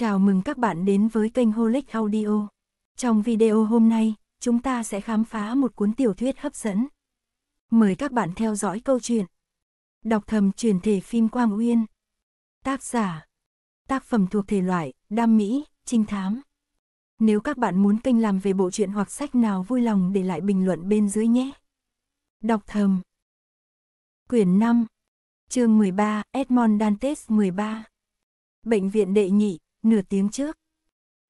Chào mừng các bạn đến với kênh Holic Audio. Trong video hôm nay, chúng ta sẽ khám phá một cuốn tiểu thuyết hấp dẫn. Mời các bạn theo dõi câu chuyện. Đọc thầm truyền thể phim Quang Uyên. Tác giả. Tác phẩm thuộc thể loại, đam mỹ, trinh thám. Nếu các bạn muốn kênh làm về bộ truyện hoặc sách nào vui lòng để lại bình luận bên dưới nhé. Đọc thầm. Quyển 5. Chương 13, Edmond Dantes 13. Bệnh viện đệ nhị, nửa tiếng trước.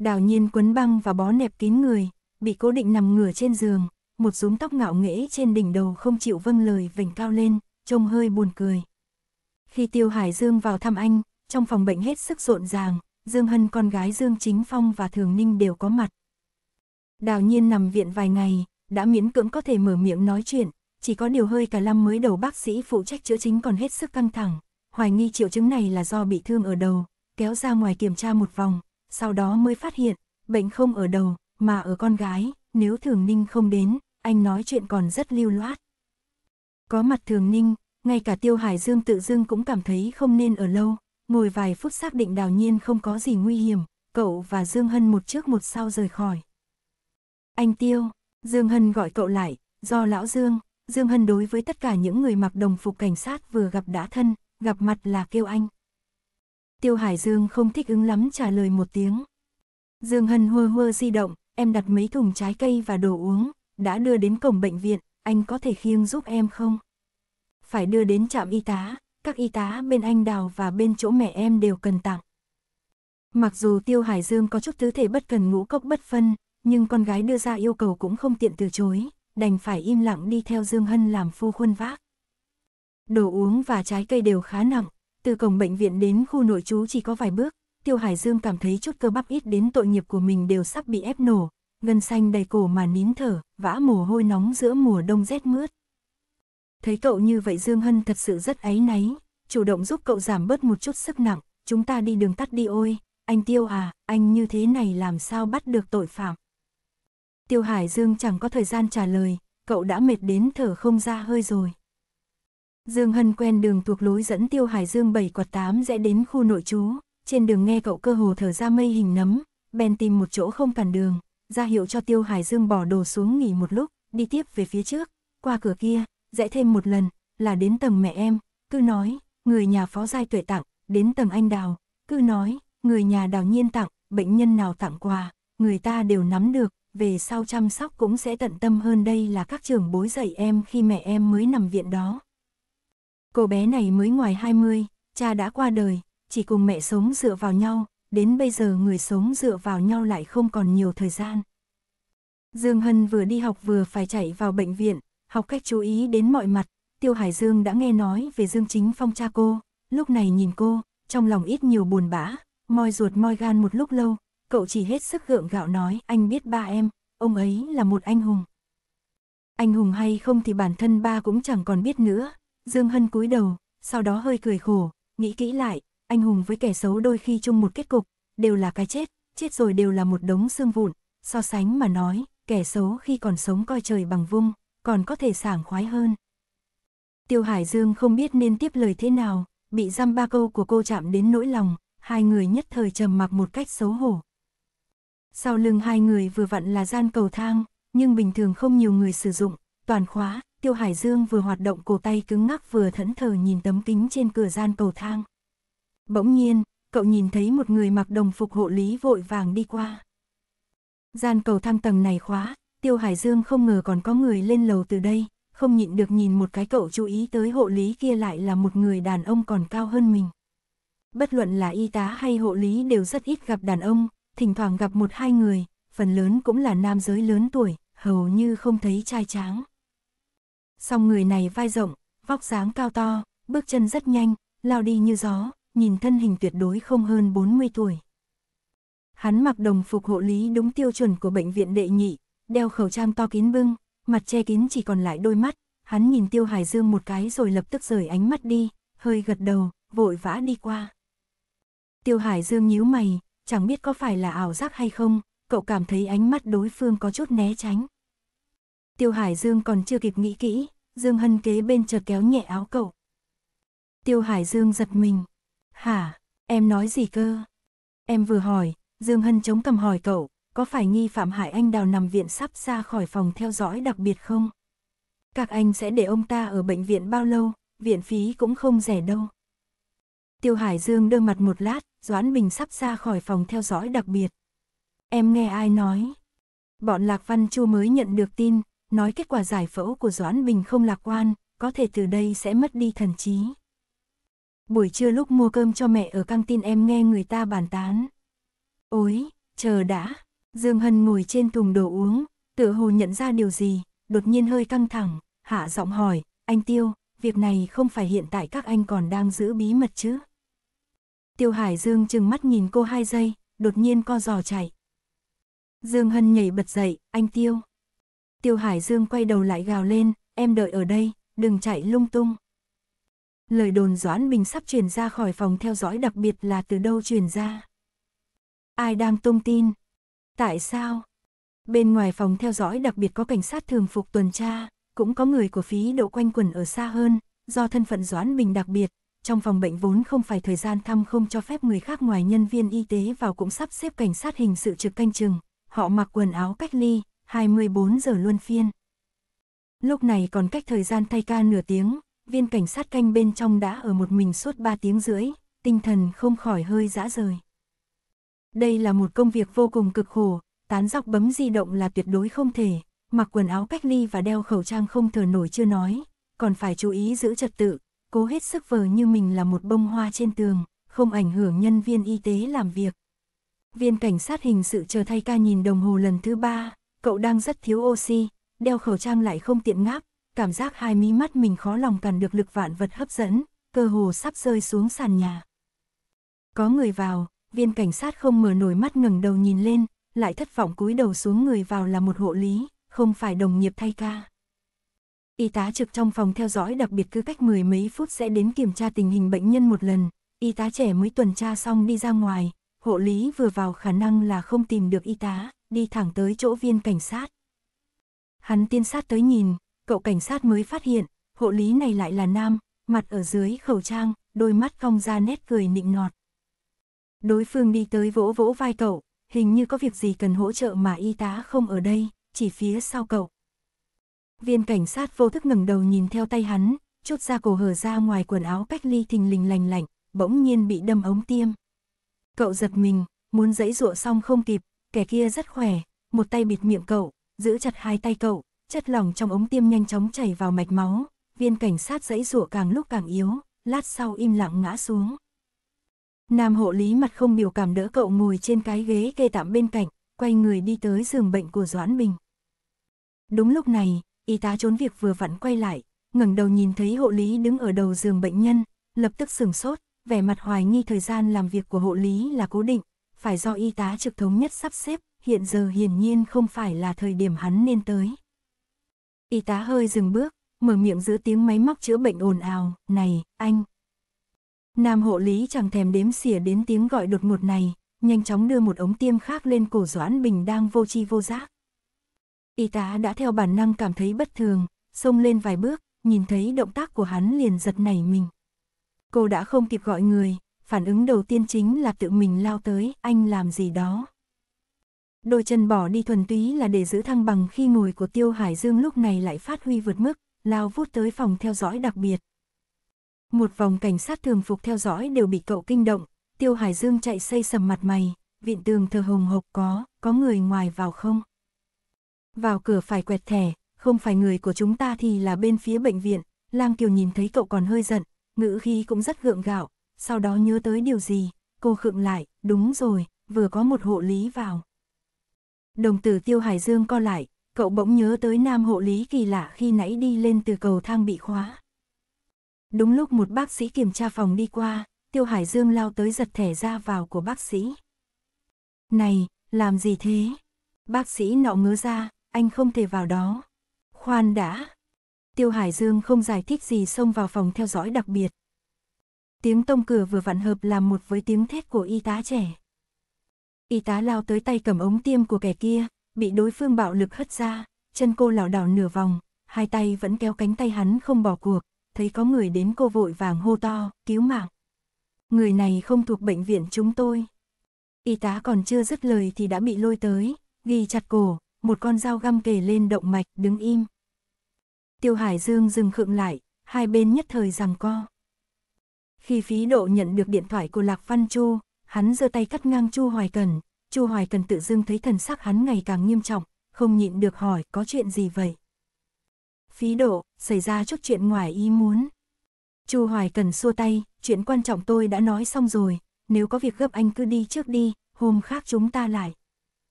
Đào nhiên quấn băng và bó nẹp kín người, bị cố định nằm ngửa trên giường, một rúm tóc ngạo nghễ trên đỉnh đầu không chịu vâng lời vểnh cao lên, trông hơi buồn cười. Khi Tiêu Hải Dương vào thăm anh, trong phòng bệnh hết sức rộn ràng, Dương Hân con gái Dương Chính Phong và Thường Ninh đều có mặt. Đào nhiên nằm viện vài ngày, đã miễn cưỡng có thể mở miệng nói chuyện, chỉ có điều hơi cả năm mới đầu bác sĩ phụ trách chữa chính còn hết sức căng thẳng, hoài nghi triệu chứng này là do bị thương ở đầu, kéo ra ngoài kiểm tra một vòng, sau đó mới phát hiện, bệnh không ở đầu, mà ở con gái, nếu Thường Ninh không đến, anh nói chuyện còn rất lưu loát. Có mặt Thường Ninh, ngay cả Tiêu Hải Dương tự dưng cũng cảm thấy không nên ở lâu, ngồi vài phút xác định đào nhiên không có gì nguy hiểm, cậu và Dương Hân một trước một sau rời khỏi. Anh Tiêu, Dương Hân gọi cậu lại, do lão Dương, Dương Hân đối với tất cả những người mặc đồng phục cảnh sát vừa gặp đã thân, gặp mặt là kêu anh. Tiêu Hải Dương không thích ứng lắm trả lời một tiếng. Dương Hân hơ hơ di động, em đặt mấy thùng trái cây và đồ uống, đã đưa đến cổng bệnh viện, anh có thể khiêng giúp em không? Phải đưa đến trạm y tá, các y tá bên anh đào và bên chỗ mẹ em đều cần tặng. Mặc dù Tiêu Hải Dương có chút tứ thể bất cần ngũ cốc bất phân, nhưng con gái đưa ra yêu cầu cũng không tiện từ chối, đành phải im lặng đi theo Dương Hân làm phu khuân vác. Đồ uống và trái cây đều khá nặng, từ cổng bệnh viện đến khu nội trú chỉ có vài bước, Tiêu Hải Dương cảm thấy chút cơ bắp ít đến tội nghiệp của mình đều sắp bị ép nổ, gân xanh đầy cổ mà nín thở, vã mồ hôi nóng giữa mùa đông rét mướt. Thấy cậu như vậy Dương Hân thật sự rất áy náy, chủ động giúp cậu giảm bớt một chút sức nặng, chúng ta đi đường tắt đi ôi, anh Tiêu à, anh như thế này làm sao bắt được tội phạm. Tiêu Hải Dương chẳng có thời gian trả lời, cậu đã mệt đến thở không ra hơi rồi. Dương Hân quen đường thuộc lối dẫn Tiêu Hải Dương bảy quạt tám rẽ đến khu nội trú, trên đường nghe cậu cơ hồ thở ra mây hình nấm, bèn tìm một chỗ không cản đường, ra hiệu cho Tiêu Hải Dương bỏ đồ xuống nghỉ một lúc, đi tiếp về phía trước, qua cửa kia, rẽ thêm một lần, là đến tầng mẹ em, cứ nói, người nhà phó giai tuệ tặng, đến tầng anh đào, cứ nói, người nhà đào nhiên tặng, bệnh nhân nào tặng quà, người ta đều nắm được, về sau chăm sóc cũng sẽ tận tâm hơn đây là các trưởng bối dạy em khi mẹ em mới nằm viện đó. Cô bé này mới ngoài 20, cha đã qua đời, chỉ cùng mẹ sống dựa vào nhau, đến bây giờ người sống dựa vào nhau lại không còn nhiều thời gian. Dương Hân vừa đi học vừa phải chạy vào bệnh viện, học cách chú ý đến mọi mặt, Tiêu Hải Dương đã nghe nói về Dương Chính Phong cha cô, lúc này nhìn cô, trong lòng ít nhiều buồn bã, moi ruột moi gan một lúc lâu, cậu chỉ hết sức gượng gạo nói anh biết ba em, ông ấy là một anh hùng. Anh hùng hay không thì bản thân ba cũng chẳng còn biết nữa, Dương Hân cúi đầu, sau đó hơi cười khổ, nghĩ kỹ lại, anh hùng với kẻ xấu đôi khi chung một kết cục, đều là cái chết, chết rồi đều là một đống xương vụn, so sánh mà nói, kẻ xấu khi còn sống coi trời bằng vung, còn có thể sảng khoái hơn. Tiêu Hải Dương không biết nên tiếp lời thế nào, bị dăm ba câu của cô chạm đến nỗi lòng, hai người nhất thời trầm mặc một cách xấu hổ. Sau lưng hai người vừa vặn là gian cầu thang, nhưng bình thường không nhiều người sử dụng, toàn khóa, Tiêu Hải Dương vừa hoạt động cổ tay cứng ngắc vừa thẫn thờ nhìn tấm kính trên cửa gian cầu thang. Bỗng nhiên, cậu nhìn thấy một người mặc đồng phục hộ lý vội vàng đi qua. Gian cầu thang tầng này khóa, Tiêu Hải Dương không ngờ còn có người lên lầu từ đây, không nhịn được nhìn một cái cậu chú ý tới hộ lý kia lại là một người đàn ông còn cao hơn mình. Bất luận là y tá hay hộ lý đều rất ít gặp đàn ông, thỉnh thoảng gặp một hai người, phần lớn cũng là nam giới lớn tuổi, hầu như không thấy trai tráng. Song người này vai rộng, vóc dáng cao to, bước chân rất nhanh, lao đi như gió, nhìn thân hình tuyệt đối không hơn 40 tuổi. Hắn mặc đồng phục hộ lý đúng tiêu chuẩn của bệnh viện đệ nhị, đeo khẩu trang to kín bưng, mặt che kín chỉ còn lại đôi mắt, hắn nhìn Tiêu Hải Dương một cái rồi lập tức rời ánh mắt đi, hơi gật đầu, vội vã đi qua. Tiêu Hải Dương nhíu mày, chẳng biết có phải là ảo giác hay không, cậu cảm thấy ánh mắt đối phương có chút né tránh. Tiêu Hải Dương còn chưa kịp nghĩ kỹ, Dương Hân kế bên chợt kéo nhẹ áo cậu. Tiêu Hải Dương giật mình. Hả, em nói gì cơ? Em vừa hỏi, Dương Hân chống cầm hỏi cậu, có phải nghi phạm Hải Anh Đào nằm viện sắp ra khỏi phòng theo dõi đặc biệt không? Các anh sẽ để ông ta ở bệnh viện bao lâu, viện phí cũng không rẻ đâu. Tiêu Hải Dương đưa mặt một lát, Doãn Bình sắp ra khỏi phòng theo dõi đặc biệt. Em nghe ai nói? Bọn Lạc Văn Chu mới nhận được tin, nói kết quả giải phẫu của Doãn Bình không lạc quan, có thể từ đây sẽ mất đi thần trí. Buổi trưa lúc mua cơm cho mẹ ở căng tin em nghe người ta bàn tán. Ôi, chờ đã, Dương Hân ngồi trên thùng đồ uống, tựa hồ nhận ra điều gì, đột nhiên hơi căng thẳng, hạ giọng hỏi, anh Tiêu, việc này không phải hiện tại các anh còn đang giữ bí mật chứ? Tiêu Hải Dương chừng mắt nhìn cô hai giây, đột nhiên co giò chạy. Dương Hân nhảy bật dậy, anh Tiêu. Tiêu Hải Dương quay đầu lại gào lên, em đợi ở đây, đừng chạy lung tung. Lời đồn Doãn Bình sắp truyền ra khỏi phòng theo dõi đặc biệt là từ đâu truyền ra. Ai đang tung tin? Tại sao? Bên ngoài phòng theo dõi đặc biệt có cảnh sát thường phục tuần tra, cũng có người của phí độ quanh quần ở xa hơn, do thân phận Doãn Bình đặc biệt, trong phòng bệnh vốn không phải thời gian thăm không cho phép người khác ngoài nhân viên y tế vào cũng sắp xếp cảnh sát hình sự trực canh chừng, họ mặc quần áo cách ly, 24 giờ luân phiên. Lúc này còn cách thời gian thay ca nửa tiếng, viên cảnh sát canh bên trong đã ở một mình suốt 3 tiếng rưỡi, tinh thần không khỏi hơi dã rời. Đây là một công việc vô cùng cực khổ, tán dọc bấm di động là tuyệt đối không thể, mặc quần áo cách ly và đeo khẩu trang không thở nổi chưa nói, còn phải chú ý giữ trật tự, cố hết sức vờ như mình là một bông hoa trên tường, không ảnh hưởng nhân viên y tế làm việc. Viên cảnh sát hình sự chờ thay ca nhìn đồng hồ lần thứ ba, cậu đang rất thiếu oxy, đeo khẩu trang lại không tiện ngáp, cảm giác hai mí mắt mình khó lòng cần được lực vạn vật hấp dẫn, cơ hồ sắp rơi xuống sàn nhà. Có người vào, viên cảnh sát không mở nổi mắt ngừng đầu nhìn lên, lại thất vọng cúi đầu xuống người vào là một hộ lý, không phải đồng nghiệp thay ca. Y tá trực trong phòng theo dõi đặc biệt cứ cách mười mấy phút sẽ đến kiểm tra tình hình bệnh nhân một lần, y tá trẻ mới tuần tra xong đi ra ngoài, hộ lý vừa vào khả năng là không tìm được y tá đi thẳng tới chỗ viên cảnh sát. Hắn tiên sát tới nhìn, cậu cảnh sát mới phát hiện, hộ lý này lại là nam, mặt ở dưới khẩu trang, đôi mắt cong ra nét cười nịnh nọt. Đối phương đi tới vỗ vỗ vai cậu, hình như có việc gì cần hỗ trợ mà y tá không ở đây, chỉ phía sau cậu. Viên cảnh sát vô thức ngẩng đầu nhìn theo tay hắn, chốt ra cổ hở ra ngoài quần áo cách ly thình lình lành lạnh, bỗng nhiên bị đâm ống tiêm. Cậu giật mình, muốn dãy dụa xong không kịp, kẻ kia rất khỏe, một tay bịt miệng cậu, giữ chặt hai tay cậu, chất lỏng trong ống tiêm nhanh chóng chảy vào mạch máu, viên cảnh sát dãy rụa càng lúc càng yếu, lát sau im lặng ngã xuống. Nam hộ lý mặt không biểu cảm đỡ cậu ngồi trên cái ghế kê tạm bên cạnh, quay người đi tới giường bệnh của Doãn Bình. Đúng lúc này, y tá trốn việc vừa vặn quay lại, ngẩng đầu nhìn thấy hộ lý đứng ở đầu giường bệnh nhân, lập tức sửng sốt, vẻ mặt hoài nghi thời gian làm việc của hộ lý là cố định, phải do y tá trực thống nhất sắp xếp, hiện giờ hiển nhiên không phải là thời điểm hắn nên tới. Y tá hơi dừng bước, mở miệng giữa tiếng máy móc chữa bệnh ồn ào, này, anh. Nam hộ lý chẳng thèm đếm xỉa đến tiếng gọi đột ngột này, nhanh chóng đưa một ống tiêm khác lên cổ Doãn Bình đang vô chi vô giác. Y tá đã theo bản năng cảm thấy bất thường, xông lên vài bước, nhìn thấy động tác của hắn liền giật nảy mình. Cô đã không kịp gọi người, phản ứng đầu tiên chính là tự mình lao tới, anh làm gì đó. Đôi chân bỏ đi thuần túy là để giữ thăng bằng khi ngồi của Tiêu Hải Dương lúc này lại phát huy vượt mức, lao vút tới phòng theo dõi đặc biệt. Một vòng cảnh sát thường phục theo dõi đều bị cậu kinh động, Tiêu Hải Dương chạy xây sầm mặt mày, viện tường thờ hồng hộc có, có người ngoài vào không? Vào cửa phải quẹt thẻ, không phải người của chúng ta thì là bên phía bệnh viện, Lang Kiều nhìn thấy cậu còn hơi giận, ngữ khi cũng rất gượng gạo, sau đó nhớ tới điều gì, cô khựng lại, đúng rồi, vừa có một hộ lý vào. Đồng tử Tiêu Hải Dương co lại, cậu bỗng nhớ tới nam hộ lý kỳ lạ khi nãy đi lên từ cầu thang bị khóa. Đúng lúc một bác sĩ kiểm tra phòng đi qua, Tiêu Hải Dương lao tới giật thẻ ra vào của bác sĩ. Này, làm gì thế? Bác sĩ nọ ngớ ra, anh không thể vào đó. Khoan đã. Tiêu Hải Dương không giải thích gì xông vào phòng theo dõi đặc biệt, Tiếng tông cửa vừa vặn hợp làm một với tiếng thét của y tá trẻ. Y tá lao tới tay cầm ống tiêm của kẻ kia, bị đối phương bạo lực hất ra, chân cô lảo đảo nửa vòng, hai tay vẫn kéo cánh tay hắn không bỏ cuộc, thấy có người đến cô vội vàng hô to, cứu mạng. Người này không thuộc bệnh viện chúng tôi. Y tá còn chưa dứt lời thì đã bị lôi tới, ghi chặt cổ, một con dao găm kề lên động mạch đứng im. Tiêu Hải Dương dừng khựng lại, hai bên nhất thời rằng co. Khi phí độ nhận được điện thoại của Lạc Văn Chu, hắn giơ tay cắt ngang Chu Hoài Cần. Chu Hoài Cần tự dưng thấy thần sắc hắn ngày càng nghiêm trọng, không nhịn được hỏi có chuyện gì vậy. Phí độ, xảy ra chút chuyện ngoài ý muốn. Chu Hoài Cần xua tay, chuyện quan trọng tôi đã nói xong rồi, nếu có việc gấp anh cứ đi trước đi, hôm khác chúng ta lại.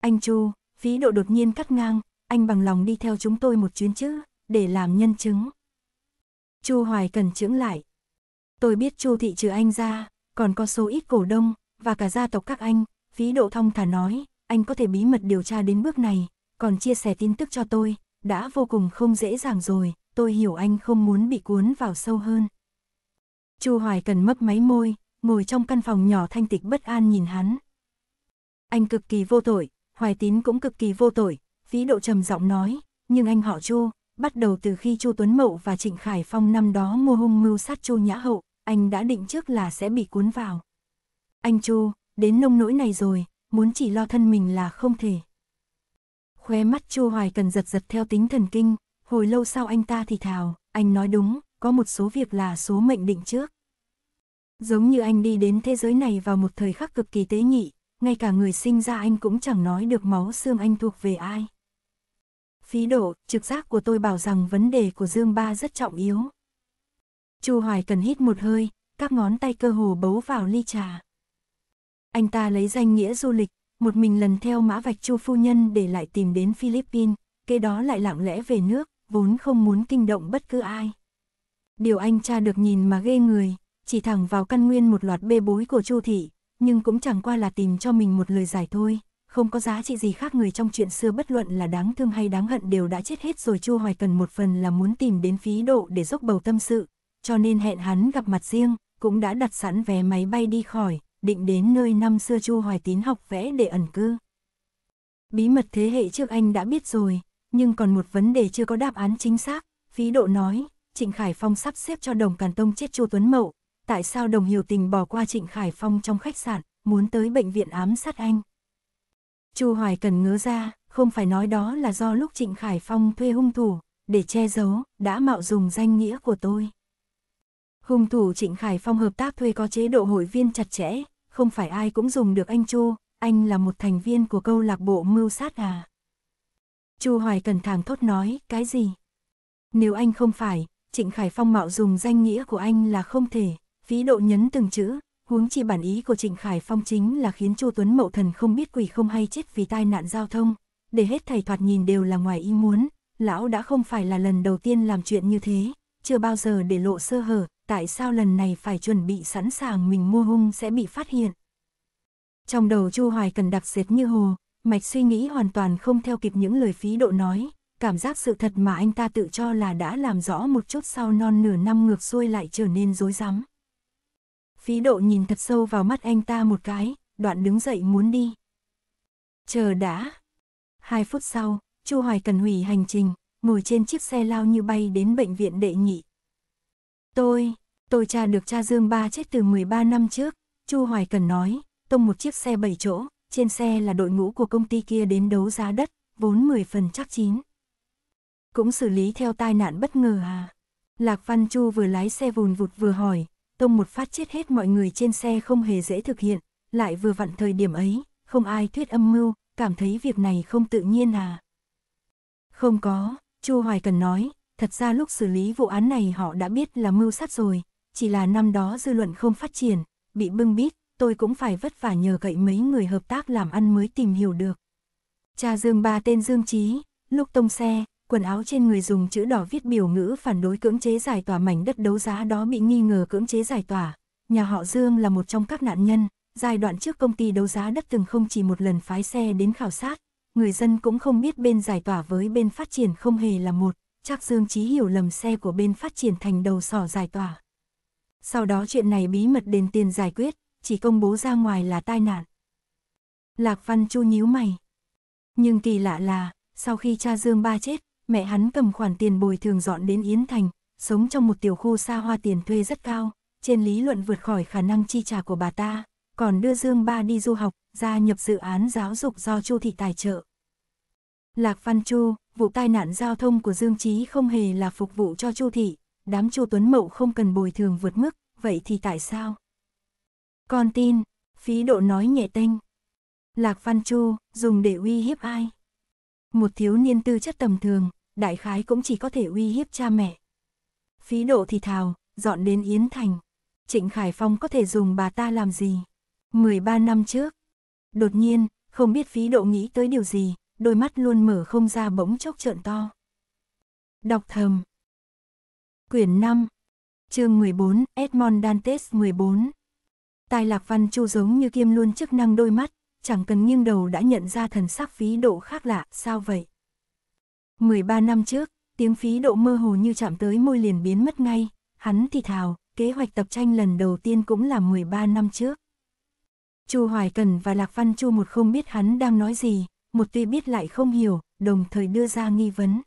Anh Chu, phí độ đột nhiên cắt ngang, anh bằng lòng đi theo chúng tôi một chuyến chứ, để làm nhân chứng. Chu Hoài Cần chững lại, Tôi biết Chu thị trừ anh ra, còn có số ít cổ đông, và cả gia tộc các anh, phí độ thông thả nói, anh có thể bí mật điều tra đến bước này, còn chia sẻ tin tức cho tôi, đã vô cùng không dễ dàng rồi, tôi hiểu anh không muốn bị cuốn vào sâu hơn. Chu Hoài cần mấp máy môi, ngồi trong căn phòng nhỏ thanh tịch bất an nhìn hắn. Anh cực kỳ vô tội, Hoài Tín cũng cực kỳ vô tội, phí độ trầm giọng nói, nhưng anh họ Chu, bắt đầu từ khi Chu Tuấn Mậu và Trịnh Khải Phong năm đó mua hung mưu sát Chu Nhã Hậu, anh đã định trước là sẽ bị cuốn vào. Anh Chu, đến nông nỗi này rồi, muốn chỉ lo thân mình là không thể. Khóe mắt Chu Hoài cần giật giật theo tính thần kinh, hồi lâu sau anh ta thì thào, anh nói đúng, có một số việc là số mệnh định trước. Giống như anh đi đến thế giới này vào một thời khắc cực kỳ tế nhị, ngay cả người sinh ra anh cũng chẳng nói được máu xương anh thuộc về ai. Phí độ, trực giác của tôi bảo rằng vấn đề của Dương Ba rất trọng yếu, Chu Hoài cần hít một hơi, các ngón tay cơ hồ bấu vào ly trà. Anh ta lấy danh nghĩa du lịch, một mình lần theo mã vạch Chu phu nhân để lại tìm đến Philippines, kế đó lại lặng lẽ về nước, vốn không muốn kinh động bất cứ ai. Điều anh cha được nhìn mà ghê người, chỉ thẳng vào căn nguyên một loạt bê bối của Chu thị, nhưng cũng chẳng qua là tìm cho mình một lời giải thôi, không có giá trị gì khác người trong chuyện xưa bất luận là đáng thương hay đáng hận đều đã chết hết rồi Chu Hoài cần một phần là muốn tìm đến phí độ để dốc bầu tâm sự, cho nên hẹn hắn gặp mặt riêng, cũng đã đặt sẵn vé máy bay đi khỏi, định đến nơi năm xưa Chu Hoài Tín học vẽ để ẩn cư. Bí mật thế hệ trước anh đã biết rồi, nhưng còn một vấn đề chưa có đáp án chính xác, phí độ nói, Trịnh Khải Phong sắp xếp cho Đồng Càn Tông chết Chu Tuấn Mậu, tại sao Đồng Hiểu Tình bỏ qua Trịnh Khải Phong trong khách sạn, muốn tới bệnh viện ám sát anh. Chu Hoài cần ngớ ra, không phải nói đó là do lúc Trịnh Khải Phong thuê hung thủ, để che giấu, đã mạo dùng danh nghĩa của tôi. Hung thủ Trịnh Khải Phong hợp tác thuê có chế độ hội viên chặt chẽ, không phải ai cũng dùng được anh Chu, anh là một thành viên của câu lạc bộ mưu sát à. Chu Hoài Cần thẳng thốt nói, cái gì? Nếu anh không phải, Trịnh Khải Phong mạo dùng danh nghĩa của anh là không thể, phí độ nhấn từng chữ, huống chi bản ý của Trịnh Khải Phong chính là khiến Chu Tuấn Mậu Thần không biết quỷ không hay chết vì tai nạn giao thông, để hết thầy thoạt nhìn đều là ngoài ý muốn, lão đã không phải là lần đầu tiên làm chuyện như thế, chưa bao giờ để lộ sơ hở, tại sao lần này phải chuẩn bị sẵn sàng mình mua hung sẽ bị phát hiện. Trong đầu Chu Hoài Cần đặc diệt như hồ, mạch suy nghĩ hoàn toàn không theo kịp những lời phí độ nói, cảm giác sự thật mà anh ta tự cho là đã làm rõ một chút sau non nửa năm ngược xuôi lại trở nên rối rắm. Phí độ nhìn thật sâu vào mắt anh ta một cái, đoạn đứng dậy muốn đi. Chờ đã. Hai phút sau, Chu Hoài Cần hủy hành trình, ngồi trên chiếc xe lao như bay đến bệnh viện đệ nhị. Tôi, tôi cha được cha Dương Ba chết từ 13 năm trước, Chu Hoài Cần nói, tông một chiếc xe 7 chỗ, trên xe là đội ngũ của công ty kia đến đấu giá đất, vốn 10 phần chắc chín. Cũng xử lý theo tai nạn bất ngờ à? Lạc Văn Chu vừa lái xe vùn vụt vừa hỏi, tông một phát chết hết mọi người trên xe không hề dễ thực hiện, lại vừa vặn thời điểm ấy, không ai thuyết âm mưu, cảm thấy việc này không tự nhiên à? Không có, Chu Hoài Cần nói, Thật ra lúc xử lý vụ án này họ đã biết là mưu sát rồi, chỉ là năm đó dư luận không phát triển, bị bưng bít, tôi cũng phải vất vả nhờ gậy mấy người hợp tác làm ăn mới tìm hiểu được. Cha Dương Ba tên Dương Chí, lúc tông xe, quần áo trên người dùng chữ đỏ viết biểu ngữ phản đối cưỡng chế giải tỏa mảnh đất đấu giá đó bị nghi ngờ cưỡng chế giải tỏa. Nhà họ Dương là một trong các nạn nhân, giai đoạn trước công ty đấu giá đất từng không chỉ một lần phái xe đến khảo sát, người dân cũng không biết bên giải tỏa với bên phát triển không hề là một chắc Dương Chí hiểu lầm xe của bên phát triển thành đầu sỏ giải tỏa. Sau đó chuyện này bí mật đền tiền giải quyết, chỉ công bố ra ngoài là tai nạn. Lạc Văn Chu nhíu mày. Nhưng kỳ lạ là, sau khi cha Dương ba chết, mẹ hắn cầm khoản tiền bồi thường dọn đến Yến Thành, sống trong một tiểu khu xa hoa tiền thuê rất cao, trên lý luận vượt khỏi khả năng chi trả của bà ta, còn đưa Dương ba đi du học, gia nhập dự án giáo dục do Chu Thị tài trợ. Lạc Văn Chu, vụ tai nạn giao thông của Dương Chí không hề là phục vụ cho Chu thị, đám Chu Tuấn Mậu không cần bồi thường vượt mức, vậy thì tại sao? Con tin, phí độ nói nhẹ tênh. Lạc Văn Chu, dùng để uy hiếp ai? Một thiếu niên tư chất tầm thường, đại khái cũng chỉ có thể uy hiếp cha mẹ. Phí độ thì thào, dọn đến Yến Thành. Trịnh Khải Phong có thể dùng bà ta làm gì? 13 năm trước. Đột nhiên, không biết phí độ nghĩ tới điều gì, đôi mắt luôn mở không ra bỗng chốc trợn to. Đọc thầm. Quyển 5. Chương 14, Edmond Dantes 14. Tài Lạc Văn Chu giống như kim luôn chức năng đôi mắt, chẳng cần nghiêng đầu đã nhận ra thần sắc phí độ khác lạ, sao vậy? 13 năm trước, tiếng phí độ mơ hồ như chạm tới môi liền biến mất ngay, hắn thì thào, kế hoạch tập tranh lần đầu tiên cũng là 13 năm trước. Chu Hoài Cần và Lạc Văn Chu một không biết hắn đang nói gì, một tuy biết lại không hiểu, đồng thời đưa ra nghi vấn.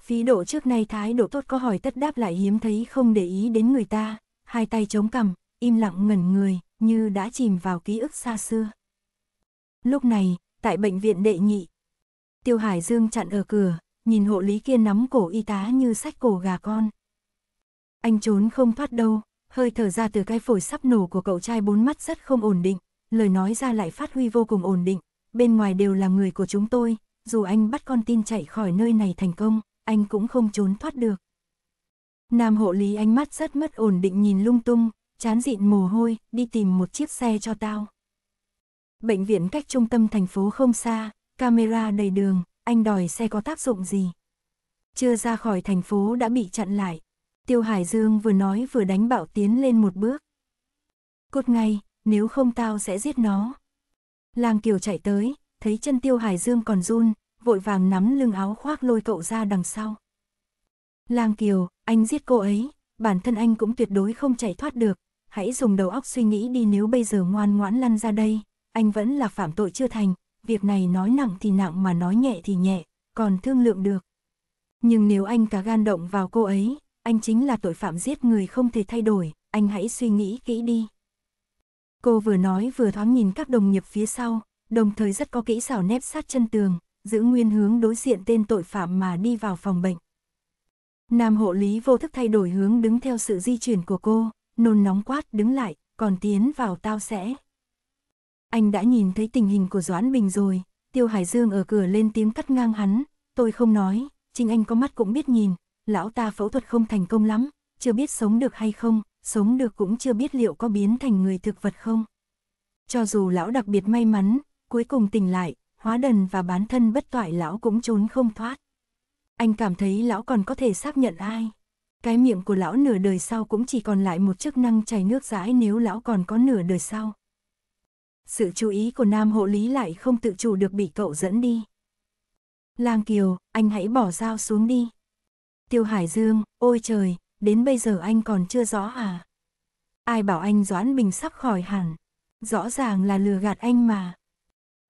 Phí độ trước nay thái độ tốt có hỏi tất đáp lại hiếm thấy không để ý đến người ta, hai tay chống cằm, im lặng ngẩn người, như đã chìm vào ký ức xa xưa. Lúc này, tại bệnh viện đệ nhị, Tiêu Hải Dương chặn ở cửa, nhìn hộ lý kia nắm cổ y tá như sách cổ gà con. Anh trốn không thoát đâu, hơi thở ra từ cái phổi sắp nổ của cậu trai bốn mắt rất không ổn định, lời nói ra lại phát huy vô cùng ổn định, bên ngoài đều là người của chúng tôi, dù anh bắt con tin chạy khỏi nơi này thành công, anh cũng không trốn thoát được. Nam hộ lý ánh mắt rất mất ổn định nhìn lung tung, chán dịn mồ hôi, đi tìm một chiếc xe cho tao. Bệnh viện cách trung tâm thành phố không xa, camera đầy đường, anh đòi xe có tác dụng gì. Chưa ra khỏi thành phố đã bị chặn lại. Tiêu Hải Dương vừa nói vừa đánh bạo tiến lên một bước. Cốt ngay, nếu không tao sẽ giết nó. Lang Kiều chạy tới, thấy chân Tiêu Hải Dương còn run, vội vàng nắm lưng áo khoác lôi cậu ra đằng sau. Lang Kiều, anh giết cô ấy, bản thân anh cũng tuyệt đối không chạy thoát được, hãy dùng đầu óc suy nghĩ đi nếu bây giờ ngoan ngoãn lăn ra đây, anh vẫn là phạm tội chưa thành, việc này nói nặng thì nặng mà nói nhẹ thì nhẹ, còn thương lượng được. Nhưng nếu anh cả gan động vào cô ấy, anh chính là tội phạm giết người không thể thay đổi, anh hãy suy nghĩ kỹ đi. Cô vừa nói vừa thoáng nhìn các đồng nghiệp phía sau, đồng thời rất có kỹ xảo nép sát chân tường, giữ nguyên hướng đối diện tên tội phạm mà đi vào phòng bệnh. Nam hộ lý vô thức thay đổi hướng đứng theo sự di chuyển của cô, nôn nóng quát đứng lại, còn tiến vào tao sẽ. Anh đã nhìn thấy tình hình của Doãn Bình rồi, Tiêu Hải Dương ở cửa lên tiếng cắt ngang hắn, tôi không nói, chính anh có mắt cũng biết nhìn, lão ta phẫu thuật không thành công lắm, chưa biết sống được hay không, sống được cũng chưa biết liệu có biến thành người thực vật không. Cho dù lão đặc biệt may mắn, cuối cùng tỉnh lại, hóa đần và bán thân bất toại lão cũng trốn không thoát. Anh cảm thấy lão còn có thể xác nhận ai. Cái miệng của lão nửa đời sau cũng chỉ còn lại một chức năng chảy nước rãi nếu lão còn có nửa đời sau. Sự chú ý của nam hộ lý lại không tự chủ được bị cậu dẫn đi. Lang Kiều, anh hãy bỏ dao xuống đi. Tiêu Hải Dương, ôi trời, đến bây giờ anh còn chưa rõ à? Ai bảo anh Doãn Bình sắp khỏi hẳn, rõ ràng là lừa gạt anh mà.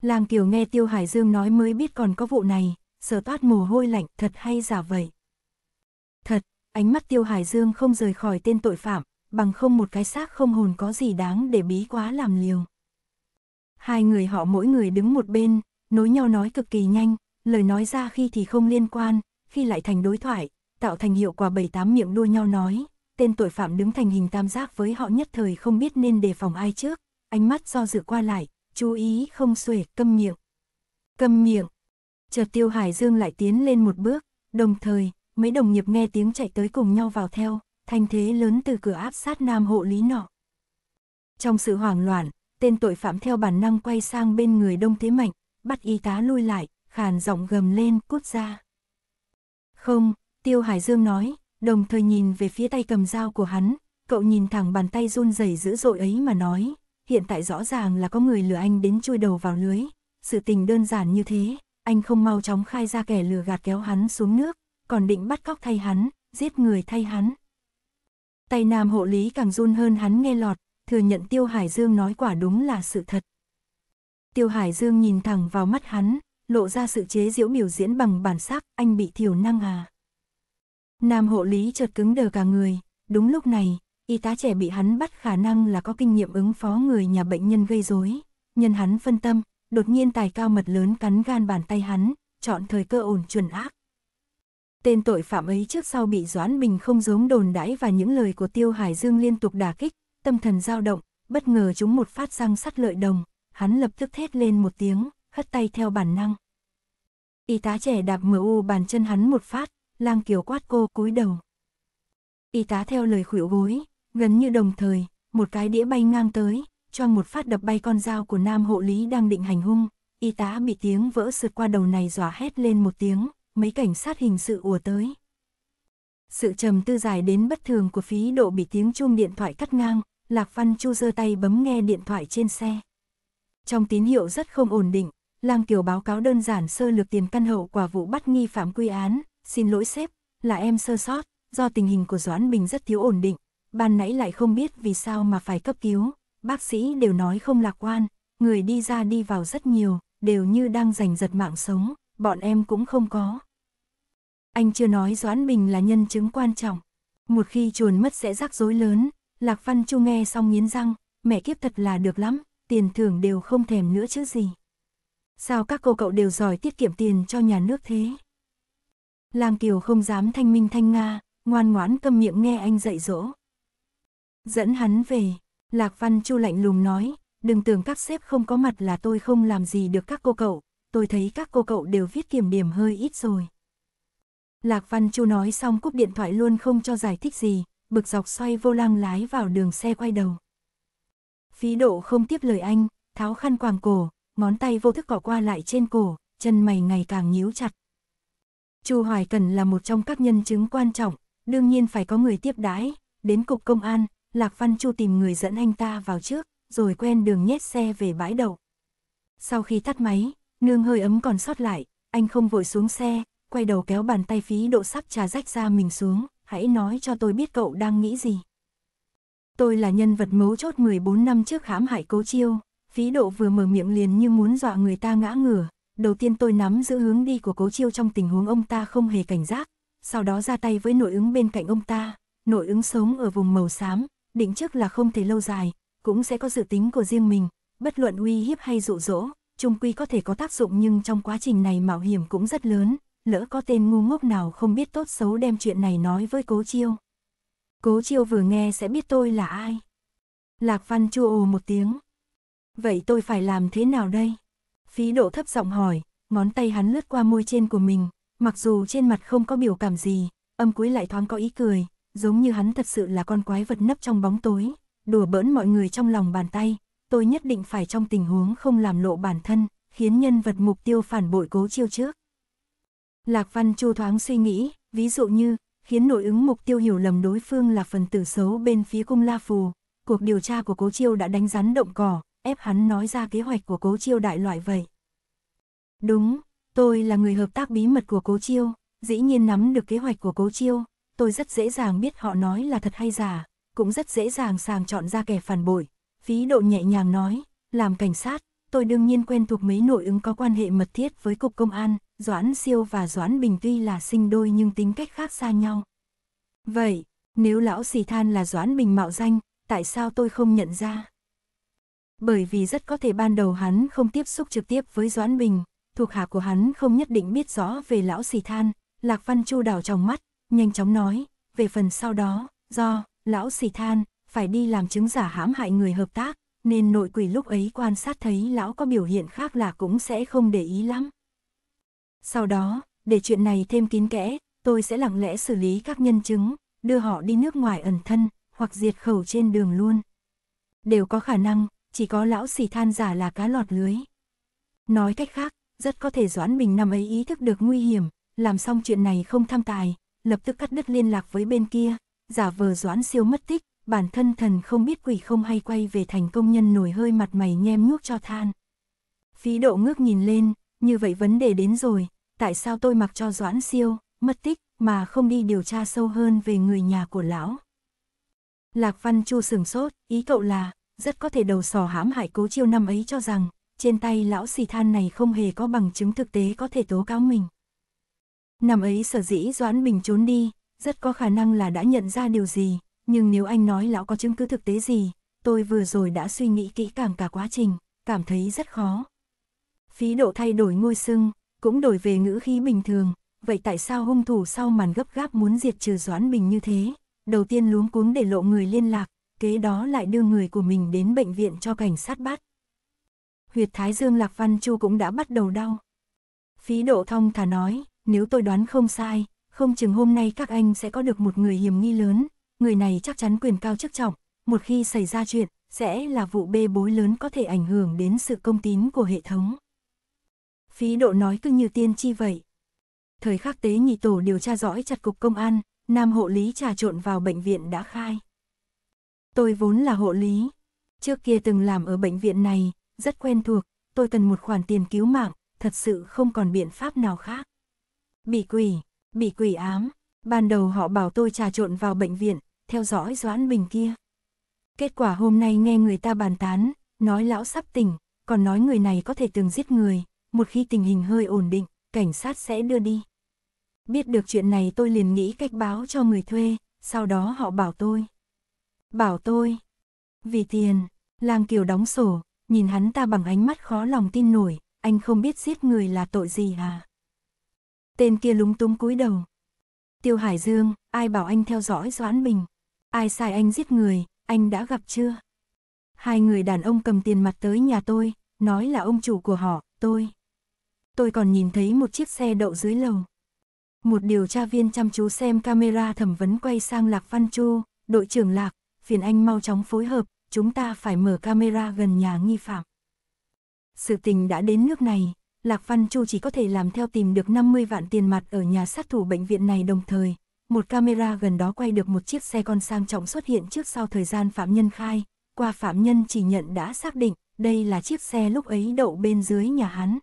Làng Kiều nghe Tiêu Hải Dương nói mới biết còn có vụ này, Sợ toát mồ hôi lạnh thật hay giả vậy. Thật, ánh mắt Tiêu Hải Dương không rời khỏi tên tội phạm, bằng không một cái xác không hồn có gì đáng để bí quá làm liều. Hai người họ mỗi người đứng một bên, nối nhau nói cực kỳ nhanh, lời nói ra khi thì không liên quan, khi lại thành đối thoại, tạo thành hiệu quả bảy tám miệng đua nhau nói, tên tội phạm đứng thành hình tam giác với họ nhất thời không biết nên đề phòng ai trước, ánh mắt do dự qua lại, chú ý không xuể, câm miệng. Câm miệng. Chợt Tiêu Hải Dương lại tiến lên một bước, đồng thời, mấy đồng nghiệp nghe tiếng chạy tới cùng nhau vào theo, thanh thế lớn từ cửa áp sát nam hộ lý nọ. Trong sự hoảng loạn, tên tội phạm theo bản năng quay sang bên người đông thế mạnh, bắt y tá lui lại, khàn giọng gầm lên cút ra. Không, Tiêu Hải Dương nói, đồng thời nhìn về phía tay cầm dao của hắn, cậu nhìn thẳng bàn tay run rẩy dữ dội ấy mà nói, hiện tại rõ ràng là có người lừa anh đến chui đầu vào lưới, sự tình đơn giản như thế, anh không mau chóng khai ra kẻ lừa gạt kéo hắn xuống nước, còn định bắt cóc thay hắn, giết người thay hắn. Tay nam hộ lý càng run hơn hắn nghe lọt, thừa nhận Tiêu Hải Dương nói quả đúng là sự thật. Tiêu Hải Dương nhìn thẳng vào mắt hắn, lộ ra sự chế giễu biểu diễn bằng bản sắc, anh bị thiểu năng à. Nam hộ lý chợt cứng đờ cả người, đúng lúc này, y tá trẻ bị hắn bắt khả năng là có kinh nghiệm ứng phó người nhà bệnh nhân gây rối, nhân hắn phân tâm, đột nhiên tài cao mật lớn cắn gan bàn tay hắn, chọn thời cơ ổn chuẩn ác. Tên tội phạm ấy trước sau bị Doãn Bình không giống đồn đãi và những lời của Tiêu Hải Dương liên tục đả kích, tâm thần dao động, bất ngờ chúng một phát răng sắt lợi đồng, hắn lập tức thét lên một tiếng, hất tay theo bản năng. Y tá trẻ đạp mờ u bàn chân hắn một phát, lang kiều quát cô cúi đầu. Y tá theo lời khuỷu gối, gần như đồng thời, một cái đĩa bay ngang tới, cho một phát đập bay con dao của nam hộ lý đang định hành hung, y tá bị tiếng vỡ sượt qua đầu này dọa hét lên một tiếng, mấy cảnh sát hình sự ùa tới. Sự trầm tư dài đến bất thường của phí độ bị tiếng chuông điện thoại cắt ngang, Lạc Văn Chu giơ tay bấm nghe điện thoại trên xe. Trong tín hiệu rất không ổn định, Lang Kiều báo cáo đơn giản sơ lược tiền căn hậu quả vụ bắt nghi phạm quy án, xin lỗi sếp, là em sơ sót, do tình hình của Doãn Bình rất thiếu ổn định, ban nãy lại không biết vì sao mà phải cấp cứu, bác sĩ đều nói không lạc quan, người đi ra đi vào rất nhiều, đều như đang giành giật mạng sống, bọn em cũng không có. Anh chưa nói Doãn Bình là nhân chứng quan trọng, một khi chuồn mất sẽ rắc rối lớn, Lạc Văn Chu nghe xong nghiến răng, mẹ kiếp thật là được lắm, tiền thưởng đều không thèm nữa chứ gì. Sao các cô cậu đều giỏi tiết kiệm tiền cho nhà nước thế? Lang Kiều không dám thanh minh thanh nga, ngoan ngoãn câm miệng nghe anh dạy dỗ. Dẫn hắn về, Lạc Văn Chu lạnh lùng nói, đừng tưởng các sếp không có mặt là tôi không làm gì được các cô cậu, tôi thấy các cô cậu đều viết kiểm điểm hơi ít rồi. Lạc Văn Chu nói xong cúp điện thoại luôn không cho giải thích gì, bực dọc xoay vô lăng lái vào đường xe quay đầu. Phí độ không tiếp lời anh, tháo khăn quàng cổ, ngón tay vô thức cỏ qua lại trên cổ, chân mày ngày càng nhíu chặt. Chu Hoài Cần là một trong các nhân chứng quan trọng, đương nhiên phải có người tiếp đái đến cục công an, Lạc Văn Chu tìm người dẫn anh ta vào trước, rồi quen đường nhét xe về bãi đậu. Sau khi tắt máy, nương hơi ấm còn sót lại, anh không vội xuống xe, quay đầu kéo bàn tay phí độ sắp trà rách ra mình xuống, hãy nói cho tôi biết cậu đang nghĩ gì. Tôi là nhân vật mấu chốt 14 năm trước hãm hại cố chiêu, phí độ vừa mở miệng liền như muốn dọa người ta ngã ngửa, Đầu tiên tôi nắm giữ hướng đi của cố chiêu trong tình huống ông ta không hề cảnh giác, sau đó ra tay với nội ứng bên cạnh ông ta. Nội ứng sống ở vùng màu xám, định trước là không thể lâu dài, cũng sẽ có dự tính của riêng mình, bất luận uy hiếp hay dụ dỗ, chung quy có thể có tác dụng nhưng trong quá trình này mạo hiểm cũng rất lớn, lỡ có tên ngu ngốc nào không biết tốt xấu đem chuyện này nói với cố chiêu. Cố chiêu vừa nghe sẽ biết tôi là ai. Lạc Văn chua ồ một tiếng. Vậy tôi phải làm thế nào đây? Phí độ thấp giọng hỏi, ngón tay hắn lướt qua môi trên của mình, mặc dù trên mặt không có biểu cảm gì, âm cuối lại thoáng có ý cười, giống như hắn thật sự là con quái vật nấp trong bóng tối, đùa bỡn mọi người trong lòng bàn tay, tôi nhất định phải trong tình huống không làm lộ bản thân, khiến nhân vật mục tiêu phản bội cố chiêu trước. Lạc Văn Chu thoáng suy nghĩ, ví dụ như, khiến nội ứng mục tiêu hiểu lầm đối phương là phần tử xấu bên phía cung La Phù, cuộc điều tra của cố chiêu đã đánh rắn động cỏ, ép hắn nói ra kế hoạch của cố chiêu đại loại vậy. Đúng, tôi là người hợp tác bí mật của cố chiêu, dĩ nhiên nắm được kế hoạch của cố chiêu, tôi rất dễ dàng biết họ nói là thật hay giả, cũng rất dễ dàng sàng chọn ra kẻ phản bội. Phí độ nhẹ nhàng nói, làm cảnh sát, tôi đương nhiên quen thuộc mấy nội ứng có quan hệ mật thiết với cục công an, Doãn Siêu và Doãn Bình tuy là sinh đôi nhưng tính cách khác xa nhau. Vậy, nếu lão xì than là Doãn Bình mạo danh, tại sao tôi không nhận ra? Bởi vì rất có thể ban đầu hắn không tiếp xúc trực tiếp với Doãn Bình, thuộc hạ của hắn không nhất định biết rõ về lão xì than, Lạc Văn Chu đảo trong mắt, nhanh chóng nói, về phần sau đó, do lão xì than phải đi làm chứng giả hãm hại người hợp tác, nên nội quỷ lúc ấy quan sát thấy lão có biểu hiện khác là cũng sẽ không để ý lắm. Sau đó, để chuyện này thêm kín kẽ, tôi sẽ lặng lẽ xử lý các nhân chứng, đưa họ đi nước ngoài ẩn thân, hoặc diệt khẩu trên đường luôn. Đều có khả năng, chỉ có lão xì than giả là cá lọt lưới. Nói cách khác, rất có thể Doãn Bình năm ấy ý thức được nguy hiểm, làm xong chuyện này không tham tài, lập tức cắt đứt liên lạc với bên kia, giả vờ Doãn siêu mất tích, bản thân thần không biết quỷ không hay quay về thành công nhân nổi hơi mặt mày nhem nhuốc cho than. Phí độ ngước nhìn lên, như vậy vấn đề đến rồi, tại sao tôi mặc cho Doãn siêu, mất tích, mà không đi điều tra sâu hơn về người nhà của lão? Lạc Văn Chu sửng sốt, ý cậu là, rất có thể đầu sò hãm hại cố chiêu năm ấy cho rằng, trên tay lão xì than này không hề có bằng chứng thực tế có thể tố cáo mình. Năm ấy sở dĩ Doãn Bình trốn đi, rất có khả năng là đã nhận ra điều gì, nhưng nếu anh nói lão có chứng cứ thực tế gì, tôi vừa rồi đã suy nghĩ kỹ càng cả quá trình, cảm thấy rất khó. Phí độ thay đổi ngôi sưng, cũng đổi về ngữ khí bình thường, vậy tại sao hung thủ sau màn gấp gáp muốn diệt trừ Doãn Bình như thế? Đầu tiên luống cuống để lộ người liên lạc, kế đó lại đưa người của mình đến bệnh viện cho cảnh sát bắt. Huyệt Thái Dương Lạc Văn Chu cũng đã bắt đầu đau. Phí Độ Thông thả nói, nếu tôi đoán không sai, không chừng hôm nay các anh sẽ có được một người hiểm nghi lớn, người này chắc chắn quyền cao chức trọng, một khi xảy ra chuyện, sẽ là vụ bê bối lớn có thể ảnh hưởng đến sự công tín của hệ thống. Phí Độ nói cứ như tiên tri vậy. Thời khắc tế nhị tổ điều tra dõi chặt cục công an, nam hộ lý trà trộn vào bệnh viện đã khai. Tôi vốn là hộ lý. Trước kia từng làm ở bệnh viện này, rất quen thuộc, tôi cần một khoản tiền cứu mạng, thật sự không còn biện pháp nào khác. Bị quỷ, bị quỷ ám, ban đầu họ bảo tôi trà trộn vào bệnh viện, theo dõi Doãn Bình kia. Kết quả hôm nay nghe người ta bàn tán, nói lão sắp tỉnh, còn nói người này có thể từng giết người, một khi tình hình hơi ổn định, cảnh sát sẽ đưa đi. Biết được chuyện này tôi liền nghĩ cách báo cho người thuê, sau đó họ bảo tôi. Bảo tôi. Vì tiền, lang kiều đóng sổ, nhìn hắn ta bằng ánh mắt khó lòng tin nổi, anh không biết giết người là tội gì à? Tên kia lúng túng cúi đầu. Tiêu Hải Dương, ai bảo anh theo dõi Doãn Bình? Ai sai anh giết người, anh đã gặp chưa? Hai người đàn ông cầm tiền mặt tới nhà tôi, nói là ông chủ của họ, tôi. Tôi còn nhìn thấy một chiếc xe đậu dưới lầu. Một điều tra viên chăm chú xem camera thẩm vấn quay sang Lạc Văn Chu, đội trưởng Lạc, phiền anh mau chóng phối hợp, chúng ta phải mở camera gần nhà nghi phạm. Sự tình đã đến nước này, Lạc Văn Chu chỉ có thể làm theo tìm được 50 vạn tiền mặt ở nhà sát thủ bệnh viện này đồng thời. Một camera gần đó quay được một chiếc xe con sang trọng xuất hiện trước sau thời gian phạm nhân khai. Qua phạm nhân chỉ nhận đã xác định, đây là chiếc xe lúc ấy đậu bên dưới nhà hắn.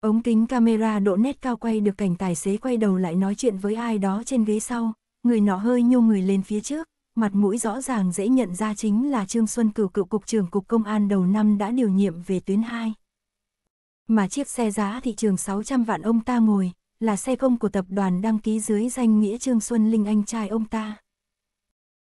Ống kính camera độ nét cao quay được cảnh tài xế quay đầu lại nói chuyện với ai đó trên ghế sau, người nọ hơi nhô người lên phía trước mặt mũi rõ ràng dễ nhận ra chính là Trương Xuân Cửu cựu cục trưởng cục công an đầu năm đã điều nhiệm về tuyến 2. Mà chiếc xe giá thị trường 600 vạn ông ta ngồi, là xe công của tập đoàn đăng ký dưới danh nghĩa Trương Xuân Linh anh trai ông ta.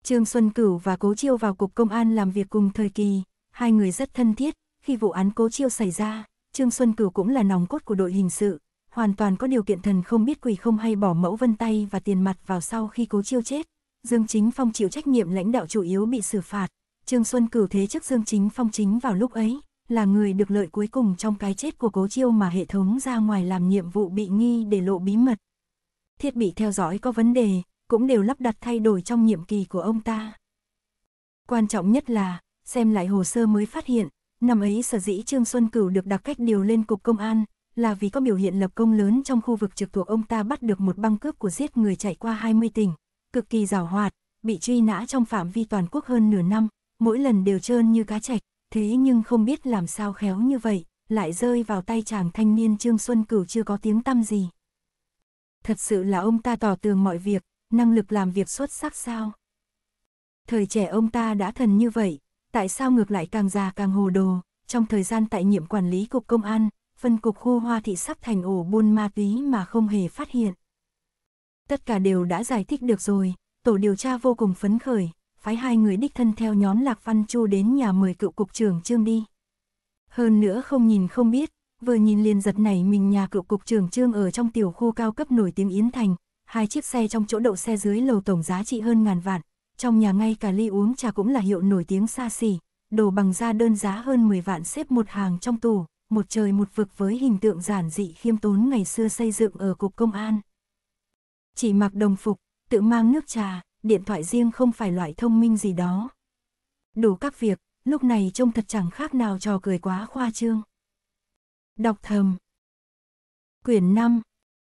Trương Xuân Cửu và Cố Chiêu vào cục công an làm việc cùng thời kỳ, hai người rất thân thiết, khi vụ án Cố Chiêu xảy ra, Trương Xuân Cửu cũng là nòng cốt của đội hình sự, hoàn toàn có điều kiện thần không biết quỷ không hay bỏ mẫu vân tay và tiền mặt vào sau khi Cố Chiêu chết, Dương Chính Phong chịu trách nhiệm lãnh đạo chủ yếu bị xử phạt. Trương Xuân cử thế chức Dương Chính Phong chính vào lúc ấy, là người được lợi cuối cùng trong cái chết của cố chiêu mà hệ thống ra ngoài làm nhiệm vụ bị nghi để lộ bí mật. Thiết bị theo dõi có vấn đề, cũng đều lắp đặt thay đổi trong nhiệm kỳ của ông ta. Quan trọng nhất là, xem lại hồ sơ mới phát hiện, năm ấy sở dĩ Trương Xuân Cửu được đặc cách điều lên cục công an, là vì có biểu hiện lập công lớn trong khu vực trực thuộc ông ta bắt được một băng cướp của giết người chạy qua 20 tỉnh, cực kỳ giảo hoạt, bị truy nã trong phạm vi toàn quốc hơn nửa năm, mỗi lần đều trơn như cá chạch, thế nhưng không biết làm sao khéo như vậy, lại rơi vào tay chàng thanh niên Trương Xuân Cửu chưa có tiếng tăm gì. Thật sự là ông ta tỏ tường mọi việc, năng lực làm việc xuất sắc sao? Thời trẻ ông ta đã thần như vậy, tại sao ngược lại càng già càng hồ đồ, trong thời gian tại nhiệm quản lý cục công an, phân cục khu hoa thị sắp thành ổ buôn ma túy mà không hề phát hiện tất cả đều đã giải thích được rồi, tổ điều tra vô cùng phấn khởi, phái hai người đích thân theo nhóm Lạc Văn Chu đến nhà mời cựu cục trưởng Trương đi. Hơn nữa không nhìn không biết, vừa nhìn liền giật này mình nhà cựu cục trưởng Trương ở trong tiểu khu cao cấp nổi tiếng Yến Thành, hai chiếc xe trong chỗ đậu xe dưới lầu tổng giá trị hơn ngàn vạn, trong nhà ngay cả ly uống trà cũng là hiệu nổi tiếng xa xỉ, đồ bằng da đơn giá hơn 10 vạn xếp một hàng trong tủ, một trời một vực với hình tượng giản dị khiêm tốn ngày xưa xây dựng ở cục công an chỉ mặc đồng phục, tự mang nước trà, điện thoại riêng không phải loại thông minh gì đó. Đủ các việc, lúc này trông thật chẳng khác nào trò cười quá khoa trương. Đọc thầm Quyển 5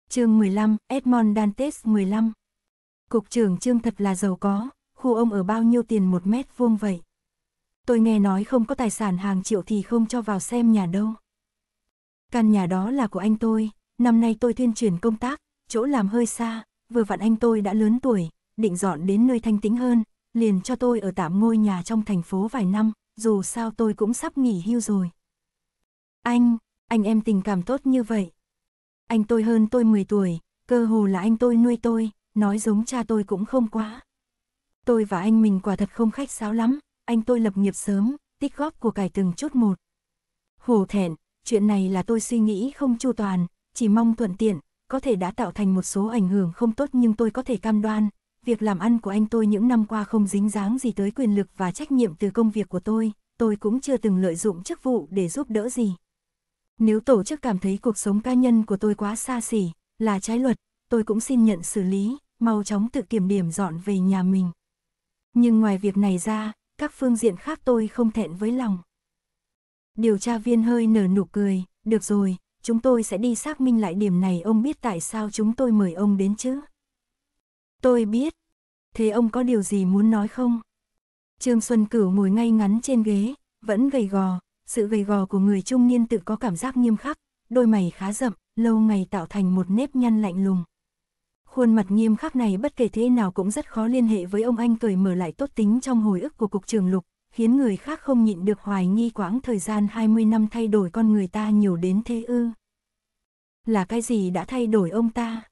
chương 15, Edmond Dantes 15 Cục trưởng Trương thật là giàu có, khu ông ở bao nhiêu tiền một mét vuông vậy? Tôi nghe nói không có tài sản hàng triệu thì không cho vào xem nhà đâu. Căn nhà đó là của anh tôi, năm nay tôi thuyên chuyển công tác, chỗ làm hơi xa, vừa vặn anh tôi đã lớn tuổi, định dọn đến nơi thanh tĩnh hơn, liền cho tôi ở tạm ngôi nhà trong thành phố vài năm, dù sao tôi cũng sắp nghỉ hưu rồi. Anh, anh em tình cảm tốt như vậy. Anh tôi hơn tôi 10 tuổi, cơ hồ là anh tôi nuôi tôi, nói giống cha tôi cũng không quá. Tôi và anh mình quả thật không khách sáo lắm, anh tôi lập nghiệp sớm, tích góp của cải từng chút một. Hổ thẹn, chuyện này là tôi suy nghĩ không chu toàn, chỉ mong thuận tiện, có thể đã tạo thành một số ảnh hưởng không tốt nhưng tôi có thể cam đoan, việc làm ăn của anh tôi những năm qua không dính dáng gì tới quyền lực và trách nhiệm từ công việc của tôi, tôi cũng chưa từng lợi dụng chức vụ để giúp đỡ gì. Nếu tổ chức cảm thấy cuộc sống cá nhân của tôi quá xa xỉ, là trái luật, tôi cũng xin nhận xử lý, mau chóng tự kiểm điểm dọn về nhà mình. Nhưng ngoài việc này ra, các phương diện khác tôi không thẹn với lòng. Điều tra viên hơi nở nụ cười, được rồi, chúng tôi sẽ đi xác minh lại điểm này ông biết tại sao chúng tôi mời ông đến chứ? Tôi biết. Thế ông có điều gì muốn nói không? Trương Xuân Cửu ngồi ngay ngắn trên ghế, vẫn gầy gò, sự gầy gò của người trung niên tự có cảm giác nghiêm khắc, đôi mày khá rậm, lâu ngày tạo thành một nếp nhăn lạnh lùng. Khuôn mặt nghiêm khắc này bất kể thế nào cũng rất khó liên hệ với ông anh cười mở lại tốt tính trong hồi ức của cục trường lục, khiến người khác không nhịn được hoài nghi quãng thời gian 20 năm thay đổi con người ta nhiều đến thế ư. Là cái gì đã thay đổi ông ta?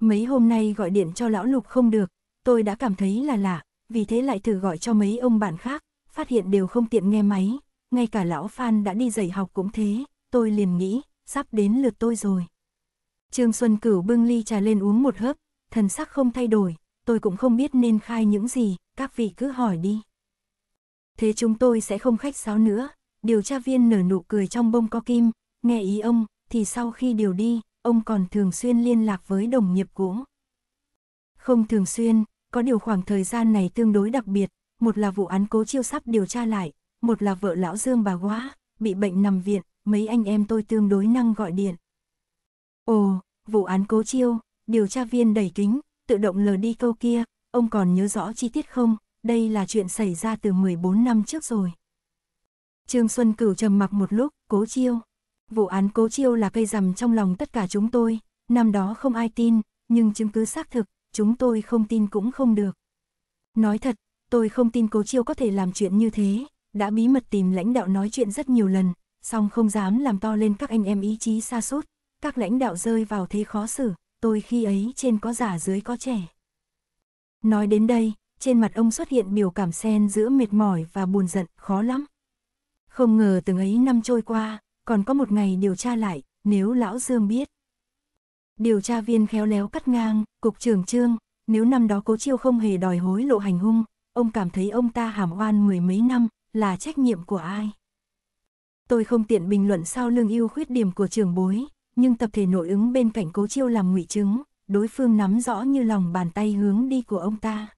Mấy hôm nay gọi điện cho lão lục không được, tôi đã cảm thấy là lạ, vì thế lại thử gọi cho mấy ông bạn khác, phát hiện đều không tiện nghe máy, ngay cả lão Phan đã đi dạy học cũng thế, tôi liền nghĩ, sắp đến lượt tôi rồi. Trương Xuân Cửu bưng ly trà lên uống một hớp, thần sắc không thay đổi, tôi cũng không biết nên khai những gì, các vị cứ hỏi đi thế chúng tôi sẽ không khách sáo nữa. Điều tra viên nở nụ cười trong bông co kim, nghe ý ông, thì sau khi điều đi, ông còn thường xuyên liên lạc với đồng nghiệp cũ. Không thường xuyên, có điều khoảng thời gian này tương đối đặc biệt, một là vụ án cố chiêu sắp điều tra lại, một là vợ lão Dương bà quá, bị bệnh nằm viện, mấy anh em tôi tương đối năng gọi điện. Ồ, vụ án cố chiêu, điều tra viên đẩy kính, tự động lờ đi câu kia, ông còn nhớ rõ chi tiết không? đây là chuyện xảy ra từ 14 năm trước rồi. Trương Xuân Cửu trầm mặc một lúc, cố chiêu. Vụ án cố chiêu là cây rằm trong lòng tất cả chúng tôi, năm đó không ai tin, nhưng chứng cứ xác thực, chúng tôi không tin cũng không được. Nói thật, tôi không tin cố chiêu có thể làm chuyện như thế, đã bí mật tìm lãnh đạo nói chuyện rất nhiều lần, song không dám làm to lên các anh em ý chí xa sút các lãnh đạo rơi vào thế khó xử, tôi khi ấy trên có giả dưới có trẻ. Nói đến đây, trên mặt ông xuất hiện biểu cảm xen giữa mệt mỏi và buồn giận, khó lắm. Không ngờ từng ấy năm trôi qua, còn có một ngày điều tra lại, nếu lão Dương biết. Điều tra viên khéo léo cắt ngang, cục trưởng trương, nếu năm đó cố chiêu không hề đòi hối lộ hành hung, ông cảm thấy ông ta hàm oan mười mấy năm, là trách nhiệm của ai? Tôi không tiện bình luận sau lương yêu khuyết điểm của trường bối, nhưng tập thể nội ứng bên cạnh cố chiêu làm ngụy chứng, đối phương nắm rõ như lòng bàn tay hướng đi của ông ta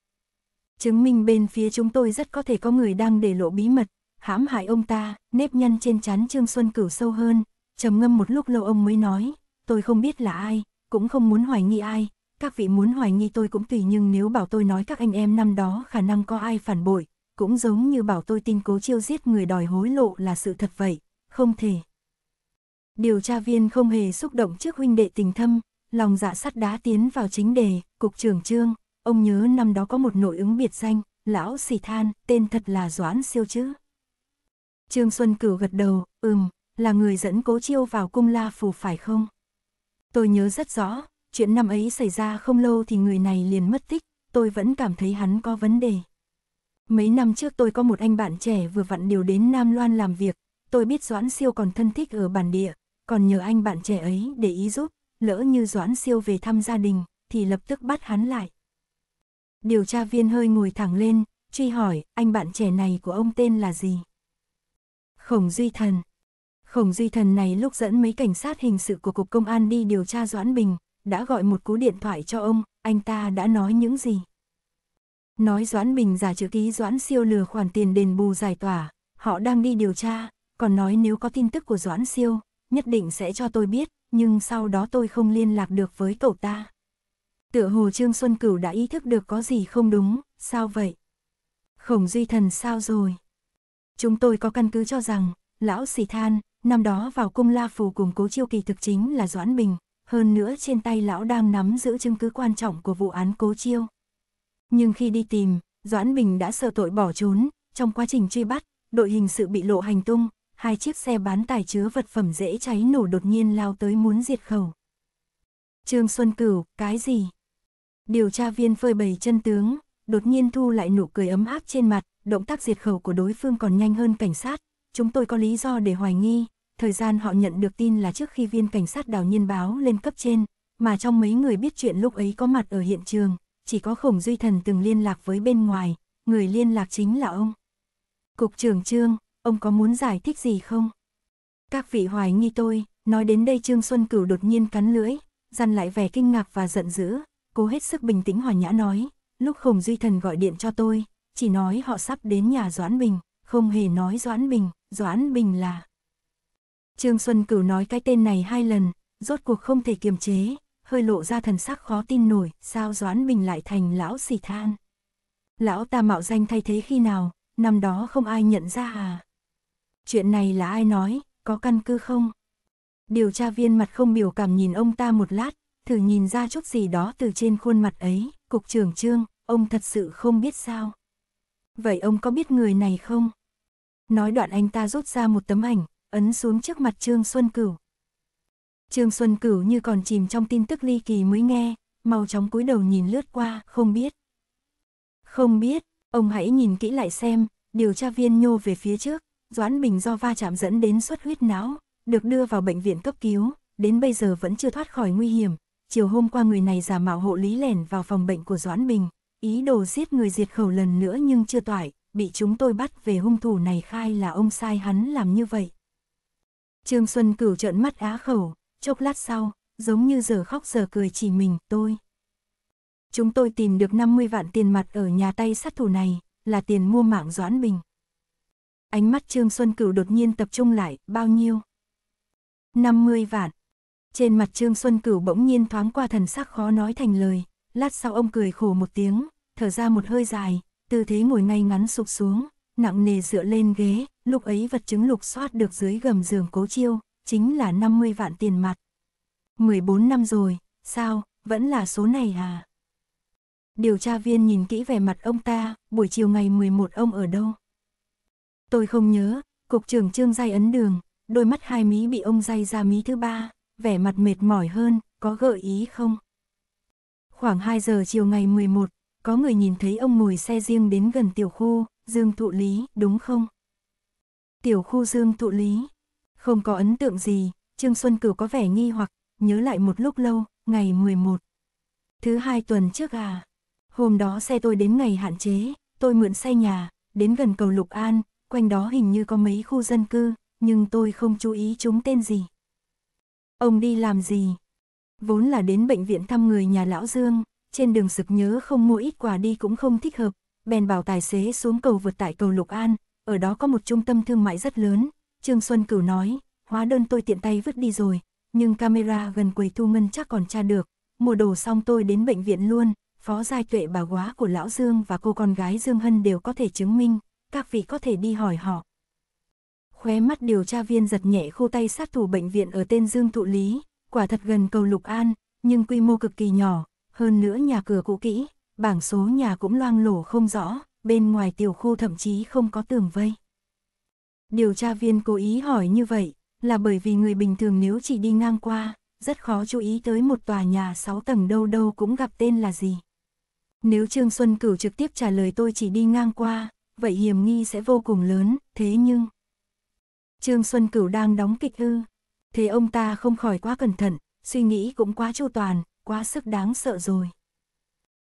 chứng minh bên phía chúng tôi rất có thể có người đang để lộ bí mật, hãm hại ông ta, nếp nhăn trên trán Trương Xuân Cửu sâu hơn, trầm ngâm một lúc lâu ông mới nói, tôi không biết là ai, cũng không muốn hoài nghi ai, các vị muốn hoài nghi tôi cũng tùy nhưng nếu bảo tôi nói các anh em năm đó khả năng có ai phản bội, cũng giống như bảo tôi tin cố chiêu giết người đòi hối lộ là sự thật vậy, không thể. Điều tra viên không hề xúc động trước huynh đệ tình thâm, lòng dạ sắt đá tiến vào chính đề, cục trưởng trương ông nhớ năm đó có một nội ứng biệt danh, lão xì than, tên thật là Doãn Siêu chứ. Trương Xuân Cửu gật đầu, ừm, là người dẫn cố chiêu vào cung la phù phải không? Tôi nhớ rất rõ, chuyện năm ấy xảy ra không lâu thì người này liền mất tích, tôi vẫn cảm thấy hắn có vấn đề. Mấy năm trước tôi có một anh bạn trẻ vừa vặn điều đến Nam Loan làm việc, tôi biết Doãn Siêu còn thân thích ở bản địa, còn nhờ anh bạn trẻ ấy để ý giúp, lỡ như Doãn Siêu về thăm gia đình, thì lập tức bắt hắn lại. Điều tra viên hơi ngồi thẳng lên, truy hỏi, anh bạn trẻ này của ông tên là gì? Khổng Duy Thần. Khổng Duy Thần này lúc dẫn mấy cảnh sát hình sự của Cục Công an đi điều tra Doãn Bình, đã gọi một cú điện thoại cho ông, anh ta đã nói những gì? Nói Doãn Bình giả chữ ký Doãn Siêu lừa khoản tiền đền bù giải tỏa, họ đang đi điều tra, còn nói nếu có tin tức của Doãn Siêu, nhất định sẽ cho tôi biết, nhưng sau đó tôi không liên lạc được với cậu ta. Tựa hồ Trương Xuân Cửu đã ý thức được có gì không đúng, sao vậy? Khổng Duy Thần sao rồi? Chúng tôi có căn cứ cho rằng, lão xì than, năm đó vào cung La Phù cùng cố chiêu kỳ thực chính là Doãn Bình, hơn nữa trên tay lão đang nắm giữ chứng cứ quan trọng của vụ án cố chiêu. Nhưng khi đi tìm, Doãn Bình đã sợ tội bỏ trốn, trong quá trình truy bắt, đội hình sự bị lộ hành tung, hai chiếc xe bán tải chứa vật phẩm dễ cháy nổ đột nhiên lao tới muốn diệt khẩu. Trương Xuân Cửu, cái gì? Điều tra viên phơi bày chân tướng, đột nhiên thu lại nụ cười ấm áp trên mặt, động tác diệt khẩu của đối phương còn nhanh hơn cảnh sát. Chúng tôi có lý do để hoài nghi, thời gian họ nhận được tin là trước khi viên cảnh sát đào nhiên báo lên cấp trên, mà trong mấy người biết chuyện lúc ấy có mặt ở hiện trường, chỉ có khổng duy thần từng liên lạc với bên ngoài, người liên lạc chính là ông. Cục trưởng Trương, ông có muốn giải thích gì không? Các vị hoài nghi tôi, nói đến đây Trương Xuân Cửu đột nhiên cắn lưỡi, dằn lại vẻ kinh ngạc và giận dữ, cô hết sức bình tĩnh hòa nhã nói, lúc Khổng Duy Thần gọi điện cho tôi, chỉ nói họ sắp đến nhà Doãn Bình, không hề nói Doãn Bình, Doãn Bình là... Trương Xuân Cửu nói cái tên này hai lần, rốt cuộc không thể kiềm chế, hơi lộ ra thần sắc khó tin nổi, sao Doãn Bình lại thành lão xì than. Lão ta mạo danh thay thế khi nào, năm đó không ai nhận ra à? Chuyện này là ai nói, có căn cứ không? Điều tra viên mặt không biểu cảm nhìn ông ta một lát, thử nhìn ra chút gì đó từ trên khuôn mặt ấy, cục trưởng trương, ông thật sự không biết sao. Vậy ông có biết người này không? Nói đoạn anh ta rút ra một tấm ảnh, ấn xuống trước mặt Trương Xuân Cửu. Trương Xuân Cửu như còn chìm trong tin tức ly kỳ mới nghe, mau chóng cúi đầu nhìn lướt qua, không biết. Không biết, ông hãy nhìn kỹ lại xem, điều tra viên nhô về phía trước, Doãn Bình do va chạm dẫn đến suất huyết não, được đưa vào bệnh viện cấp cứu, đến bây giờ vẫn chưa thoát khỏi nguy hiểm, chiều hôm qua người này giả mạo hộ lý lẻn vào phòng bệnh của Doãn Bình, ý đồ giết người diệt khẩu lần nữa nhưng chưa toại, bị chúng tôi bắt về hung thủ này khai là ông sai hắn làm như vậy. Trương Xuân cửu trợn mắt á khẩu, chốc lát sau, giống như giờ khóc giờ cười chỉ mình, tôi. Chúng tôi tìm được 50 vạn tiền mặt ở nhà tay sát thủ này, là tiền mua mạng Doãn Bình. Ánh mắt Trương Xuân Cửu đột nhiên tập trung lại, bao nhiêu? 50 vạn. Trên mặt Trương Xuân Cửu bỗng nhiên thoáng qua thần sắc khó nói thành lời, lát sau ông cười khổ một tiếng, thở ra một hơi dài, tư thế ngồi ngay ngắn sụp xuống, nặng nề dựa lên ghế, lúc ấy vật chứng lục soát được dưới gầm giường cố chiêu, chính là 50 vạn tiền mặt. 14 năm rồi, sao, vẫn là số này à? Điều tra viên nhìn kỹ vẻ mặt ông ta, buổi chiều ngày 11 ông ở đâu? Tôi không nhớ, cục trưởng Trương Giai ấn đường, đôi mắt hai mí bị ông dây ra mí thứ ba, vẻ mặt mệt mỏi hơn, có gợi ý không? Khoảng 2 giờ chiều ngày 11, có người nhìn thấy ông ngồi xe riêng đến gần tiểu khu, Dương Thụ Lý, đúng không? Tiểu khu Dương Thụ Lý, không có ấn tượng gì, Trương Xuân Cửu có vẻ nghi hoặc, nhớ lại một lúc lâu, ngày 11. Thứ hai tuần trước à, hôm đó xe tôi đến ngày hạn chế, tôi mượn xe nhà, đến gần cầu Lục An, quanh đó hình như có mấy khu dân cư, nhưng tôi không chú ý chúng tên gì. Ông đi làm gì? Vốn là đến bệnh viện thăm người nhà lão Dương, trên đường sực nhớ không mua ít quà đi cũng không thích hợp, bèn bảo tài xế xuống cầu vượt tại cầu Lục An, ở đó có một trung tâm thương mại rất lớn, Trương Xuân Cửu nói, hóa đơn tôi tiện tay vứt đi rồi, nhưng camera gần quầy thu ngân chắc còn tra được, mua đồ xong tôi đến bệnh viện luôn, phó giai tuệ bà quá của lão Dương và cô con gái Dương Hân đều có thể chứng minh, các vị có thể đi hỏi họ khóe mắt điều tra viên giật nhẹ khu tay sát thủ bệnh viện ở tên Dương Thụ Lý, quả thật gần cầu Lục An, nhưng quy mô cực kỳ nhỏ, hơn nữa nhà cửa cũ kỹ, bảng số nhà cũng loang lổ không rõ, bên ngoài tiểu khu thậm chí không có tường vây. Điều tra viên cố ý hỏi như vậy, là bởi vì người bình thường nếu chỉ đi ngang qua, rất khó chú ý tới một tòa nhà 6 tầng đâu đâu cũng gặp tên là gì. Nếu Trương Xuân Cửu trực tiếp trả lời tôi chỉ đi ngang qua, vậy hiểm nghi sẽ vô cùng lớn, thế nhưng... Trương Xuân Cửu đang đóng kịch ư. Thế ông ta không khỏi quá cẩn thận, suy nghĩ cũng quá chu toàn, quá sức đáng sợ rồi.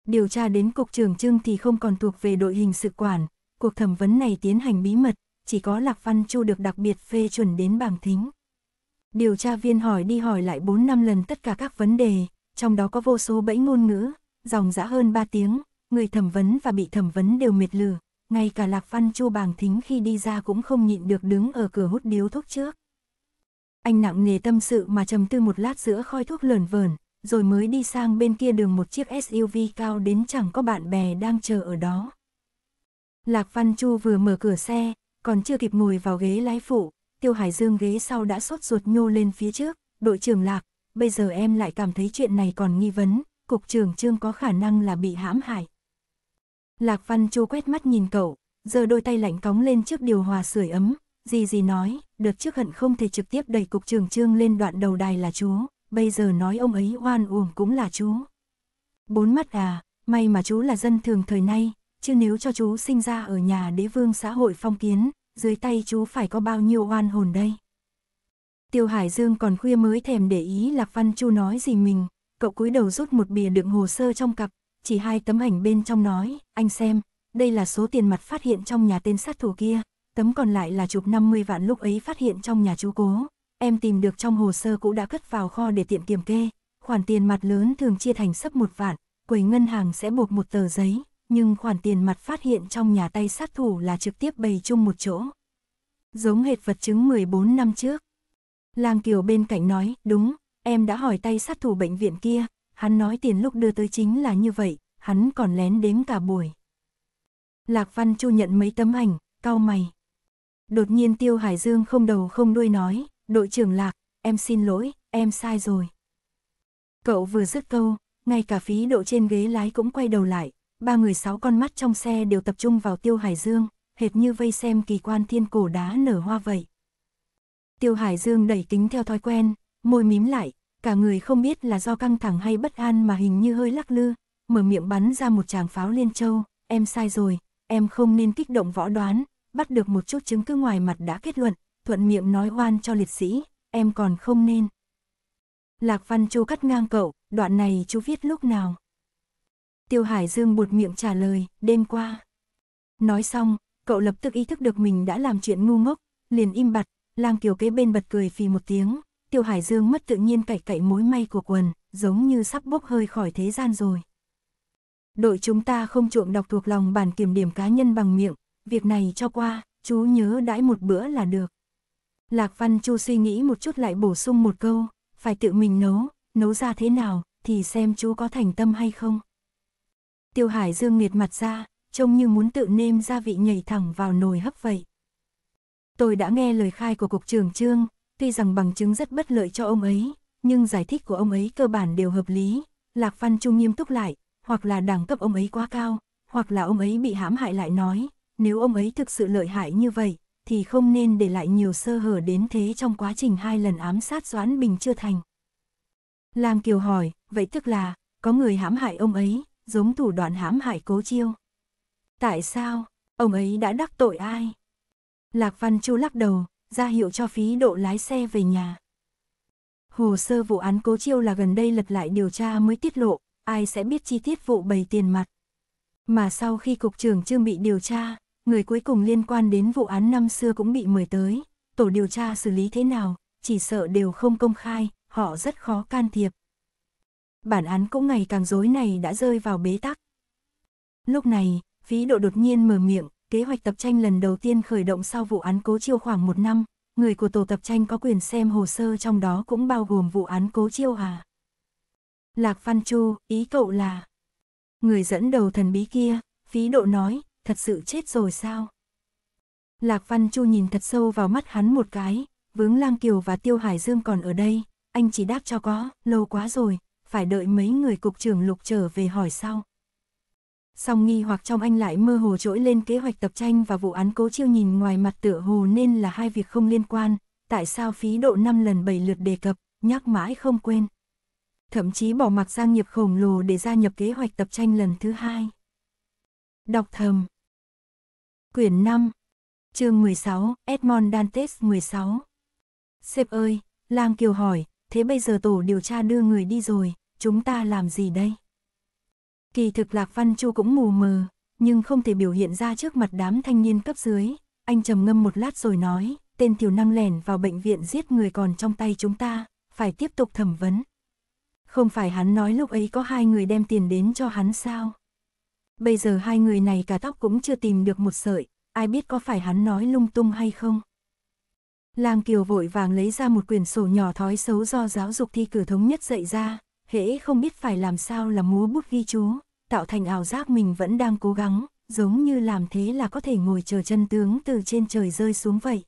Điều tra đến cục trưởng Trương thì không còn thuộc về đội hình sự quản, cuộc thẩm vấn này tiến hành bí mật, chỉ có Lạc Văn Chu được đặc biệt phê chuẩn đến bảng thính. Điều tra viên hỏi đi hỏi lại 4 năm lần tất cả các vấn đề, trong đó có vô số bẫy ngôn ngữ, dòng dã hơn 3 tiếng, người thẩm vấn và bị thẩm vấn đều mệt lử, ngay cả Lạc Văn Chu Bàng Thính khi đi ra cũng không nhịn được đứng ở cửa hút điếu thuốc trước. Anh nặng nề tâm sự mà trầm tư một lát giữa khói thuốc lởn vờn, rồi mới đi sang bên kia đường một chiếc SUV cao đến chẳng có bạn bè đang chờ ở đó. Lạc Văn Chu vừa mở cửa xe, còn chưa kịp ngồi vào ghế lái phụ, Tiêu Hải Dương ghế sau đã sốt ruột nhô lên phía trước, đội trưởng Lạc, bây giờ em lại cảm thấy chuyện này còn nghi vấn, cục trưởng Trương có khả năng là bị hãm hại. Lạc Văn Chu quét mắt nhìn cậu, giờ đôi tay lạnh cóng lên trước điều hòa sưởi ấm, gì gì nói, được trước hận không thể trực tiếp đẩy cục trường trương lên đoạn đầu đài là chú, bây giờ nói ông ấy oan uổng cũng là chú. Bốn mắt à, may mà chú là dân thường thời nay, chứ nếu cho chú sinh ra ở nhà đế vương xã hội phong kiến, dưới tay chú phải có bao nhiêu oan hồn đây. Tiêu Hải Dương còn khuya mới thèm để ý Lạc Văn Chu nói gì mình, cậu cúi đầu rút một bìa đựng hồ sơ trong cặp, chỉ hai tấm ảnh bên trong nói, anh xem, đây là số tiền mặt phát hiện trong nhà tên sát thủ kia, tấm còn lại là chụp 50 vạn lúc ấy phát hiện trong nhà chú cố, em tìm được trong hồ sơ cũ đã cất vào kho để tiện kiểm kê, khoản tiền mặt lớn thường chia thành sấp một vạn, quầy ngân hàng sẽ buộc một tờ giấy, nhưng khoản tiền mặt phát hiện trong nhà tay sát thủ là trực tiếp bày chung một chỗ. Giống hệt vật chứng 14 năm trước. Lang Kiều bên cạnh nói, đúng, em đã hỏi tay sát thủ bệnh viện kia, hắn nói tiền lúc đưa tới chính là như vậy, hắn còn lén đếm cả buổi. Lạc Văn Chu nhận mấy tấm ảnh, cau mày. Đột nhiên Tiêu Hải Dương không đầu không đuôi nói, đội trưởng Lạc, em xin lỗi, em sai rồi. Cậu vừa dứt câu, ngay cả phí độ trên ghế lái cũng quay đầu lại, ba người sáu con mắt trong xe đều tập trung vào Tiêu Hải Dương, hệt như vây xem kỳ quan thiên cổ đá nở hoa vậy. Tiêu Hải Dương đẩy kính theo thói quen, môi mím lại, cả người không biết là do căng thẳng hay bất an mà hình như hơi lắc lư, mở miệng bắn ra một tràng pháo liên châu, em sai rồi, em không nên kích động võ đoán, bắt được một chút chứng cứ ngoài mặt đã kết luận, thuận miệng nói oan cho liệt sĩ, em còn không nên. Lạc Văn châu cắt ngang cậu, đoạn này chú viết lúc nào? Tiêu Hải Dương buột miệng trả lời, đêm qua. Nói xong, cậu lập tức ý thức được mình đã làm chuyện ngu ngốc, liền im bặt, lang kiều kế bên bật cười phì một tiếng, Tiêu Hải Dương mất tự nhiên cậy cậy mối may của quần, giống như sắp bốc hơi khỏi thế gian rồi. Đội chúng ta không trộm đọc thuộc lòng bản kiểm điểm cá nhân bằng miệng, việc này cho qua, chú nhớ đãi một bữa là được. Lạc Văn Chu suy nghĩ một chút lại bổ sung một câu, phải tự mình nấu, nấu ra thế nào, thì xem chú có thành tâm hay không. Tiêu Hải Dương nghiệt mặt ra, trông như muốn tự nêm gia vị nhảy thẳng vào nồi hấp vậy. Tôi đã nghe lời khai của cục trưởng trương, Tuy rằng bằng chứng rất bất lợi cho ông ấy, nhưng giải thích của ông ấy cơ bản đều hợp lý. Lạc Văn Trung nghiêm túc lại, hoặc là đẳng cấp ông ấy quá cao, hoặc là ông ấy bị hãm hại lại nói, nếu ông ấy thực sự lợi hại như vậy, thì không nên để lại nhiều sơ hở đến thế trong quá trình hai lần ám sát Doãn Bình chưa thành. Lam Kiều hỏi, vậy tức là, có người hãm hại ông ấy, giống thủ đoạn hãm hại cố chiêu. Tại sao, ông ấy đã đắc tội ai? Lạc Văn Chu lắc đầu, ra hiệu cho phí độ lái xe về nhà. Hồ sơ vụ án cố chiêu là gần đây lật lại điều tra mới tiết lộ, ai sẽ biết chi tiết vụ bày tiền mặt. Mà sau khi cục trưởng Trương bị điều tra, người cuối cùng liên quan đến vụ án năm xưa cũng bị mời tới, tổ điều tra xử lý thế nào, chỉ sợ đều không công khai, họ rất khó can thiệp. Bản án cũng ngày càng dối này đã rơi vào bế tắc. Lúc này, phí độ đột nhiên mở miệng, kế hoạch tập tranh lần đầu tiên khởi động sau vụ án cố chiêu khoảng một năm, người của tổ tập tranh có quyền xem hồ sơ trong đó cũng bao gồm vụ án cố chiêu à. Lạc Văn Chu, ý cậu là... Người dẫn đầu thần bí kia, phí độ nói, thật sự chết rồi sao? Lạc Văn Chu nhìn thật sâu vào mắt hắn một cái, vướng Lang Kiều và Tiêu Hải Dương còn ở đây, anh chỉ đáp cho có, lâu quá rồi, phải đợi mấy người cục trưởng lục trở về hỏi sau song nghi hoặc trong anh lại mơ hồ trỗi lên kế hoạch tập tranh và vụ án cố chiêu nhìn ngoài mặt tựa hồ nên là hai việc không liên quan, tại sao phí độ 5 lần 7 lượt đề cập, nhắc mãi không quên. Thậm chí bỏ mặc Giang Nghiệp khổng lồ để gia nhập kế hoạch tập tranh lần thứ hai. Đọc thầm Quyển 5 chương 16, Edmond Dantes 16 Sếp ơi, Lang Kiều hỏi, thế bây giờ tổ điều tra đưa người đi rồi, chúng ta làm gì đây? Kỳ thực Lạc Văn Chu cũng mù mờ, nhưng không thể biểu hiện ra trước mặt đám thanh niên cấp dưới. Anh trầm ngâm một lát rồi nói, tên tiểu năng lẻn vào bệnh viện giết người còn trong tay chúng ta, phải tiếp tục thẩm vấn. Không phải hắn nói lúc ấy có hai người đem tiền đến cho hắn sao? Bây giờ hai người này cả tóc cũng chưa tìm được một sợi, ai biết có phải hắn nói lung tung hay không? Lang Kiều vội vàng lấy ra một quyển sổ nhỏ thói xấu do giáo dục thi cử thống nhất dạy ra, hễ không biết phải làm sao là múa bút ghi chú, tạo thành ảo giác mình vẫn đang cố gắng, giống như làm thế là có thể ngồi chờ chân tướng từ trên trời rơi xuống vậy.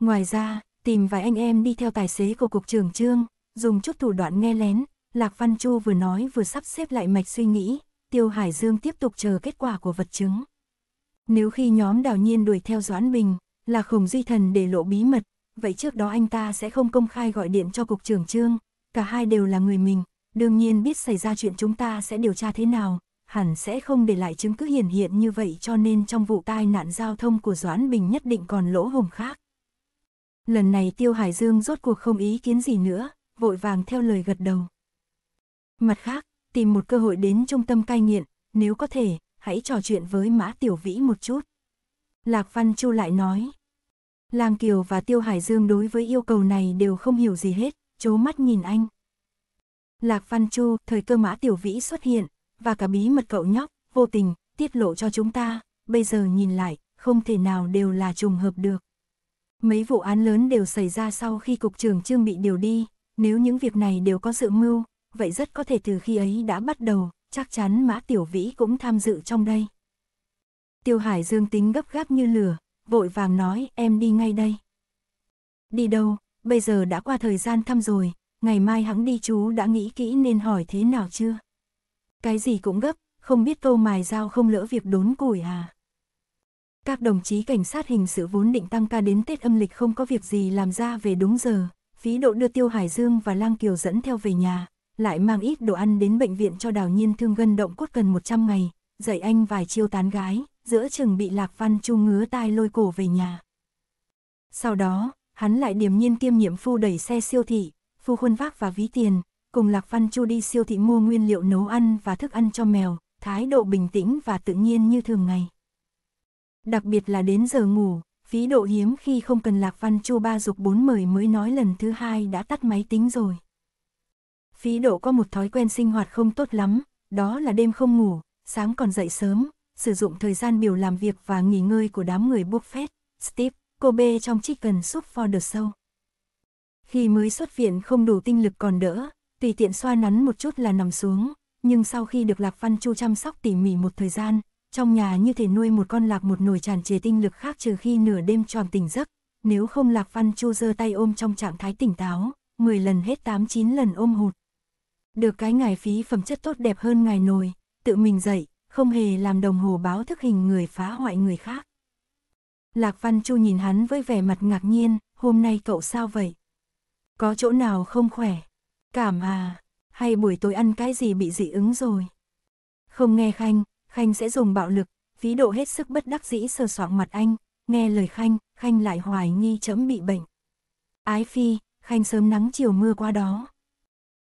Ngoài ra, tìm vài anh em đi theo tài xế của cục trưởng trương, dùng chút thủ đoạn nghe lén, Lạc Văn Chu vừa nói vừa sắp xếp lại mạch suy nghĩ, Tiêu Hải Dương tiếp tục chờ kết quả của vật chứng. Nếu khi nhóm đào nhiên đuổi theo Doãn Bình, là khổng duy thần để lộ bí mật, vậy trước đó anh ta sẽ không công khai gọi điện cho cục trưởng trương, cả hai đều là người mình, đương nhiên biết xảy ra chuyện chúng ta sẽ điều tra thế nào, hẳn sẽ không để lại chứng cứ hiển hiện như vậy cho nên trong vụ tai nạn giao thông của Doãn Bình nhất định còn lỗ hồng khác. Lần này Tiêu Hải Dương rốt cuộc không ý kiến gì nữa, vội vàng theo lời gật đầu. Mặt khác, tìm một cơ hội đến trung tâm cai nghiện, nếu có thể, hãy trò chuyện với Mã Tiểu Vĩ một chút. Lạc Văn Chu lại nói. Lang Kiều và Tiêu Hải Dương đối với yêu cầu này đều không hiểu gì hết, chố mắt nhìn anh. Lạc Văn Chu, thời cơ mã tiểu vĩ xuất hiện, và cả bí mật cậu nhóc, vô tình, tiết lộ cho chúng ta, bây giờ nhìn lại, không thể nào đều là trùng hợp được. Mấy vụ án lớn đều xảy ra sau khi cục trưởng trương bị điều đi, nếu những việc này đều có sự mưu, vậy rất có thể từ khi ấy đã bắt đầu, chắc chắn Mã Tiểu Vĩ cũng tham dự trong đây. Tiêu Hải Dương tính gấp gáp như lửa, vội vàng nói em đi ngay đây. Đi đâu, bây giờ đã qua thời gian thăm rồi, ngày mai hắn đi chú đã nghĩ kỹ nên hỏi thế nào chưa? Cái gì cũng gấp, không biết câu mài dao không lỡ việc đốn củi à? Các đồng chí cảnh sát hình sự vốn định tăng ca đến Tết âm lịch không có việc gì làm ra về đúng giờ, phí độ đưa Tiêu Hải Dương và Lang Kiều dẫn theo về nhà, lại mang ít đồ ăn đến bệnh viện cho đào nhiên thương gân động cốt gần 100 ngày, dạy anh vài chiêu tán gái, giữa chừng bị Lạc Văn Chu ngứa tai lôi cổ về nhà. Sau đó, hắn lại điềm nhiên kiêm nhiệm phu đẩy xe siêu thị, phu khuôn vác và ví tiền, cùng Lạc Văn Chu đi siêu thị mua nguyên liệu nấu ăn và thức ăn cho mèo, thái độ bình tĩnh và tự nhiên như thường ngày. Đặc biệt là đến giờ ngủ, phí độ hiếm khi không cần Lạc Văn Chu ba dục bốn mời mới nói lần thứ hai đã tắt máy tính rồi. Phí độ có một thói quen sinh hoạt không tốt lắm, đó là đêm không ngủ, sáng còn dậy sớm, sử dụng thời gian biểu làm việc và nghỉ ngơi của đám người Buffett, Steve. Kobe trong Chicken Soup for the Soul. Khi mới xuất viện không đủ tinh lực còn đỡ, tùy tiện xoa nắn một chút là nằm xuống, nhưng sau khi được Lạc Văn Chu chăm sóc tỉ mỉ một thời gian, trong nhà như thể nuôi một con lạc một nồi tràn trề tinh lực khác trừ khi nửa đêm tròn tỉnh giấc, nếu không Lạc Văn Chu giơ tay ôm trong trạng thái tỉnh táo, 10 lần hết 8-9 lần ôm hụt. Được cái ngài phí phẩm chất tốt đẹp hơn ngài nồi, tự mình dậy, không hề làm đồng hồ báo thức hình người phá hoại người khác. Lạc Văn Chu nhìn hắn với vẻ mặt ngạc nhiên, hôm nay cậu sao vậy? Có chỗ nào không khỏe? Cảm à, hay buổi tối ăn cái gì bị dị ứng rồi? Không nghe Khanh, Khanh sẽ dùng bạo lực, phí độ hết sức bất đắc dĩ sờ soạng mặt anh, nghe lời Khanh, Khanh lại hoài nghi chấm bị bệnh. Ái phi, Khanh sớm nắng chiều mưa qua đó.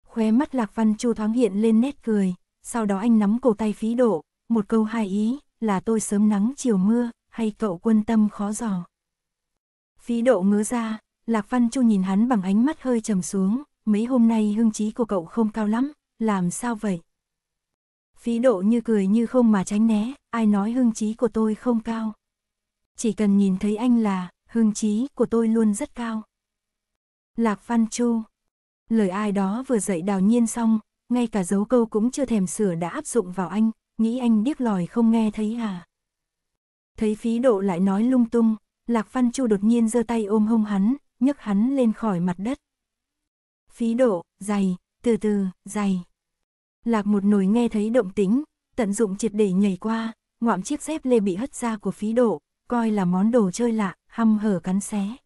Khóe mắt Lạc Văn Chu thoáng hiện lên nét cười, sau đó anh nắm cổ tay phí độ, một câu hai ý, là tôi sớm nắng chiều mưa, hay cậu quân tâm khó giò. Phí độ ngứa ra, Lạc Văn Chu nhìn hắn bằng ánh mắt hơi trầm xuống, mấy hôm nay hương trí của cậu không cao lắm, làm sao vậy? Phí độ như cười như không mà tránh né, ai nói hương trí của tôi không cao. Chỉ cần nhìn thấy anh là, hương trí của tôi luôn rất cao. Lạc Văn Chu Lời ai đó vừa dạy đào nhiên xong, ngay cả dấu câu cũng chưa thèm sửa đã áp dụng vào anh, nghĩ anh điếc lòi không nghe thấy à. Thấy phí độ lại nói lung tung, Lạc Văn Chu đột nhiên giơ tay ôm hông hắn, nhấc hắn lên khỏi mặt đất. Phí độ, dày, từ từ, dày. Lạc một nồi nghe thấy động tính, tận dụng triệt để nhảy qua, ngoạm chiếc dép lê bị hất ra của phí độ, coi là món đồ chơi lạ, hăm hở cắn xé.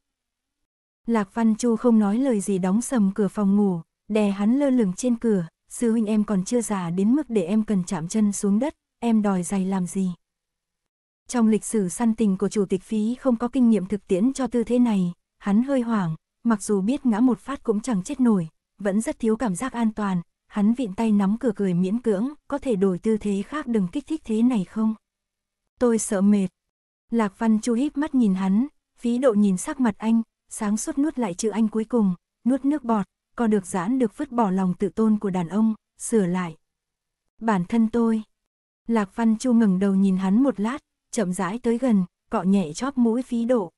Lạc Văn Chu không nói lời gì đóng sầm cửa phòng ngủ, đè hắn lơ lửng trên cửa, sư huynh em còn chưa già đến mức để em cần chạm chân xuống đất, em đòi giày làm gì. Trong lịch sử săn tình của chủ tịch phí không có kinh nghiệm thực tiễn cho tư thế này, hắn hơi hoảng, mặc dù biết ngã một phát cũng chẳng chết nổi, vẫn rất thiếu cảm giác an toàn, hắn vịn tay nắm cửa cười miễn cưỡng, có thể đổi tư thế khác đừng kích thích thế này không? Tôi sợ mệt. Lạc Văn Chu híp mắt nhìn hắn, phí độ nhìn sắc mặt anh, sáng suốt nuốt lại chữ anh cuối cùng, nuốt nước bọt, còn được giãn được vứt bỏ lòng tự tôn của đàn ông, sửa lại. Bản thân tôi. Lạc Văn Chu ngẩng đầu nhìn hắn một lát, chậm rãi tới gần, cọ nhẹ chóp mũi phí độ.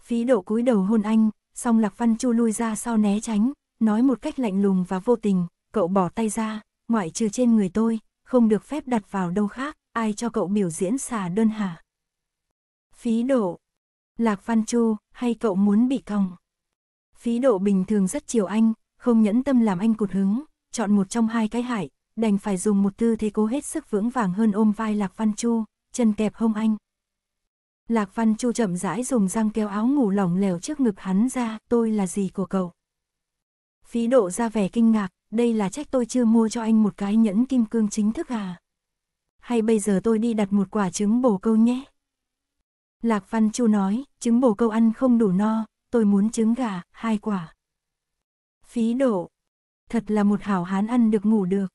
Phí độ cúi đầu hôn anh, song Lạc Văn Chu lui ra sau né tránh, nói một cách lạnh lùng và vô tình, cậu bỏ tay ra, ngoại trừ trên người tôi, không được phép đặt vào đâu khác, ai cho cậu biểu diễn xà đơn hả? Phí độ, Lạc Văn Chu, hay cậu muốn bị còng? Phí độ bình thường rất chiều anh, không nhẫn tâm làm anh cụt hứng, chọn một trong hai cái hại, đành phải dùng một tư thế cố hết sức vững vàng hơn ôm vai Lạc Văn Chu, chân kẹp hông anh. Lạc Văn Chu chậm rãi dùng răng kéo áo ngủ lỏng lẻo trước ngực hắn ra, tôi là gì của cậu. Phí độ ra vẻ kinh ngạc, đây là trách tôi chưa mua cho anh một cái nhẫn kim cương chính thức à. Hay bây giờ tôi đi đặt một quả trứng bổ câu nhé. Lạc Văn Chu nói, trứng bổ câu ăn không đủ no, tôi muốn trứng gà, hai quả. Phí độ, thật là một hảo hán ăn được ngủ được.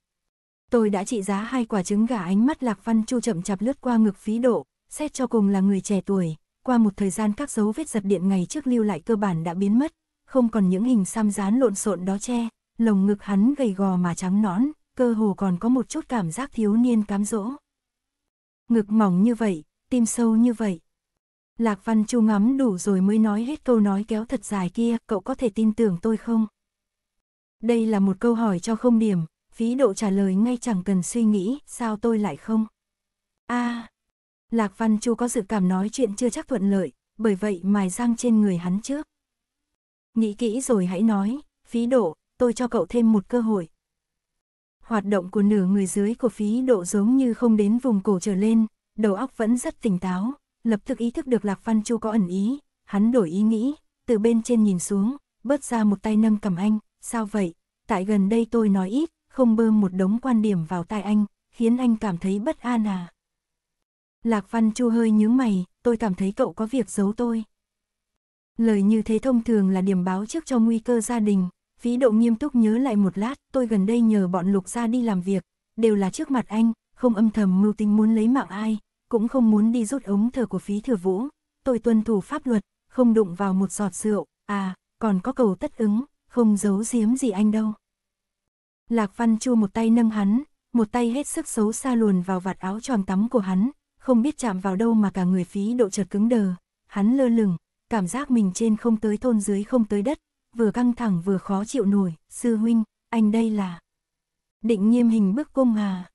Tôi đã trị giá hai quả trứng gà ánh mắt Lạc Văn Chu chậm chạp lướt qua ngực phí độ, xét cho cùng là người trẻ tuổi, qua một thời gian các dấu vết giật điện ngày trước lưu lại cơ bản đã biến mất, không còn những hình xăm dán lộn xộn đó che, lồng ngực hắn gầy gò mà trắng nõn, cơ hồ còn có một chút cảm giác thiếu niên cám dỗ. Ngực mỏng như vậy, tim sâu như vậy. Lạc Văn Chu ngắm đủ rồi mới nói hết câu nói kéo thật dài kia, cậu có thể tin tưởng tôi không? Đây là một câu hỏi cho không điểm, phí độ trả lời ngay chẳng cần suy nghĩ, sao tôi lại không? a à, Lạc Văn Chu có dự cảm nói chuyện chưa chắc thuận lợi, bởi vậy mài răng trên người hắn trước. Nghĩ kỹ rồi hãy nói, phí độ, tôi cho cậu thêm một cơ hội. Hoạt động của nửa người dưới của phí độ giống như không đến vùng cổ trở lên, đầu óc vẫn rất tỉnh táo, lập tức ý thức được Lạc Văn Chu có ẩn ý, hắn đổi ý nghĩ, từ bên trên nhìn xuống, bớt ra một tay nâng cầm anh, sao vậy, tại gần đây tôi nói ít, không bơm một đống quan điểm vào tai anh, khiến anh cảm thấy bất an à. Lạc Văn Chu hơi nhướng mày, tôi cảm thấy cậu có việc giấu tôi. Lời như thế thông thường là điểm báo trước cho nguy cơ gia đình, phí độ nghiêm túc nhớ lại một lát, tôi gần đây nhờ bọn lục gia đi làm việc, đều là trước mặt anh, không âm thầm mưu tính muốn lấy mạng ai, cũng không muốn đi rút ống thở của phí thừa vũ, tôi tuân thủ pháp luật, không đụng vào một giọt rượu, à, còn có cầu tất ứng, không giấu giếm gì anh đâu. Lạc Văn Chu một tay nâng hắn, một tay hết sức xấu xa luồn vào vạt áo tròn tắm của hắn, không biết chạm vào đâu mà cả người phí độ chợt cứng đờ, hắn lơ lửng, cảm giác mình trên không tới thôn dưới không tới đất, vừa căng thẳng vừa khó chịu nổi, sư huynh, anh đây là định nghiêm hình bức cung à.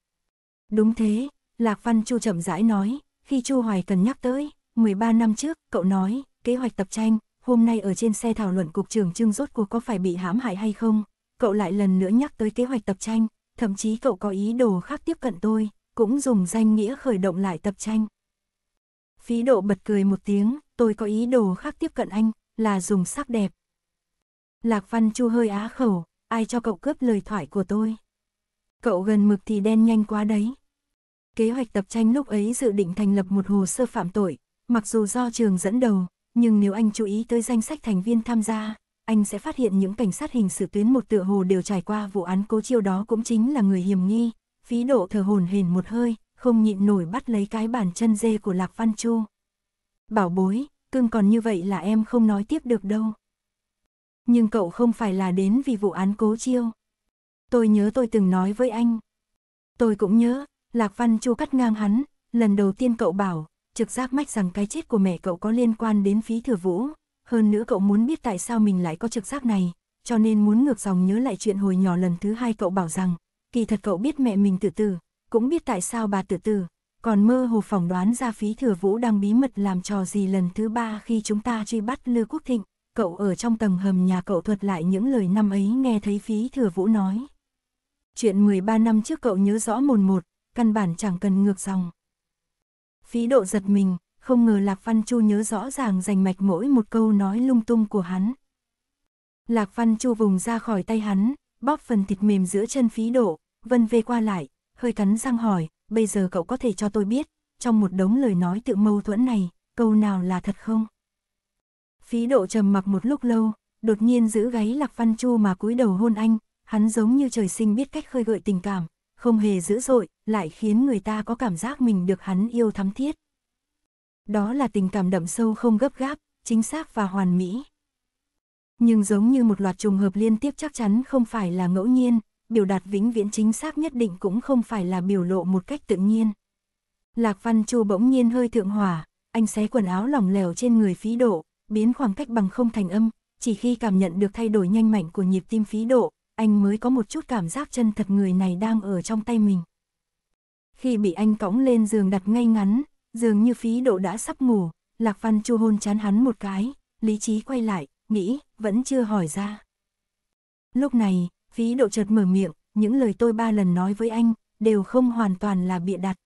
Đúng thế, Lạc Văn Chu chậm rãi nói, khi Chu Hoài cần nhắc tới, 13 năm trước, cậu nói, kế hoạch tập tranh, hôm nay ở trên xe thảo luận cục trưởng trưng rốt cuộc có phải bị hãm hại hay không, cậu lại lần nữa nhắc tới kế hoạch tập tranh, thậm chí cậu có ý đồ khác tiếp cận tôi, cũng dùng danh nghĩa khởi động lại tập tranh. Phí độ bật cười một tiếng, tôi có ý đồ khác tiếp cận anh, là dùng sắc đẹp. Lạc Văn Chu hơi á khẩu, ai cho cậu cướp lời thoại của tôi. Cậu gần mực thì đen nhanh quá đấy. Kế hoạch tập tranh lúc ấy dự định thành lập một hồ sơ phạm tội, mặc dù do trường dẫn đầu, nhưng nếu anh chú ý tới danh sách thành viên tham gia, anh sẽ phát hiện những cảnh sát hình sự tuyến một tựa hồ đều trải qua vụ án cố chiêu đó cũng chính là người hiểm nghi. Phí độ thở hồn hển một hơi, không nhịn nổi bắt lấy cái bàn chân dê của Lạc Văn Chu. Bảo bối, cưng còn như vậy là em không nói tiếp được đâu. Nhưng cậu không phải là đến vì vụ án cố chiêu. Tôi nhớ tôi từng nói với anh. Tôi cũng nhớ, Lạc Văn Chu cắt ngang hắn, lần đầu tiên cậu bảo, trực giác mách rằng cái chết của mẹ cậu có liên quan đến phí thừa vũ, hơn nữa cậu muốn biết tại sao mình lại có trực giác này, cho nên muốn ngược dòng nhớ lại chuyện hồi nhỏ lần thứ hai cậu bảo rằng, kỳ thật cậu biết mẹ mình tự tử, cũng biết tại sao bà tự tử, còn mơ hồ phỏng đoán ra phí thừa vũ đang bí mật làm trò gì lần thứ ba khi chúng ta truy bắt Lư Quốc Thịnh, cậu ở trong tầng hầm nhà cậu thuật lại những lời năm ấy nghe thấy phí thừa vũ nói. Chuyện 13 năm trước cậu nhớ rõ mồn một, căn bản chẳng cần ngược dòng. Phí độ giật mình, không ngờ Lạc Văn Chu nhớ rõ ràng rành mạch mỗi một câu nói lung tung của hắn. Lạc Văn Chu vùng ra khỏi tay hắn, bóp phần thịt mềm giữa chân phí độ, vân vê qua lại, hơi cắn răng hỏi, bây giờ cậu có thể cho tôi biết, trong một đống lời nói tự mâu thuẫn này, câu nào là thật không? Phí độ trầm mặc một lúc lâu, đột nhiên giữ gáy Lạc Văn Chu mà cúi đầu hôn anh, hắn giống như trời sinh biết cách khơi gợi tình cảm, không hề dữ dội, lại khiến người ta có cảm giác mình được hắn yêu thắm thiết. Đó là tình cảm đậm sâu không gấp gáp, chính xác và hoàn mỹ. Nhưng giống như một loạt trùng hợp liên tiếp chắc chắn không phải là ngẫu nhiên, biểu đạt vĩnh viễn chính xác nhất định cũng không phải là biểu lộ một cách tự nhiên. Lạc Văn Châu bỗng nhiên hơi thượng hỏa, anh xé quần áo lỏng lẻo trên người phí độ, biến khoảng cách bằng không thành âm, chỉ khi cảm nhận được thay đổi nhanh mạnh của nhịp tim phí độ, anh mới có một chút cảm giác chân thật người này đang ở trong tay mình. Khi bị anh cõng lên giường đặt ngay ngắn, Dường như phí độ đã sắp ngủ, Lạc Văn Chu hôn chán hắn một cái, lý trí quay lại, nghĩ, vẫn chưa hỏi ra. Lúc này, phí độ chợt mở miệng, những lời tôi ba lần nói với anh, đều không hoàn toàn là bịa đặt.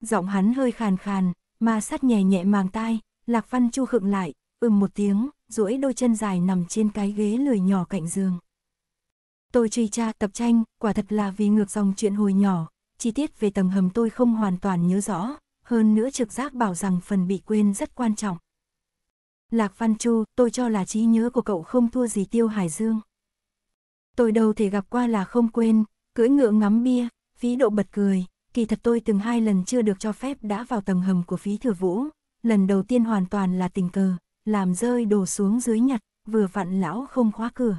Giọng hắn hơi khàn khàn, mà sát nhẹ nhẹ màng tai, Lạc Văn Chu khựng lại, ừm một tiếng, duỗi đôi chân dài nằm trên cái ghế lười nhỏ cạnh giường. Tôi truy tra tập tranh, quả thật là vì ngược dòng chuyện hồi nhỏ, chi tiết về tầng hầm tôi không hoàn toàn nhớ rõ, hơn nữa trực giác bảo rằng phần bị quên rất quan trọng. Lạc Văn Chu, tôi cho là trí nhớ của cậu không thua gì Tiêu Hải Dương. Tôi đâu thể gặp qua là không quên, cưỡi ngựa ngắm bia, phí độ bật cười, kỳ thật tôi từng hai lần chưa được cho phép đã vào tầng hầm của phí thừa vũ, lần đầu tiên hoàn toàn là tình cờ, làm rơi đồ xuống dưới nhặt, vừa vặn lão không khóa cửa.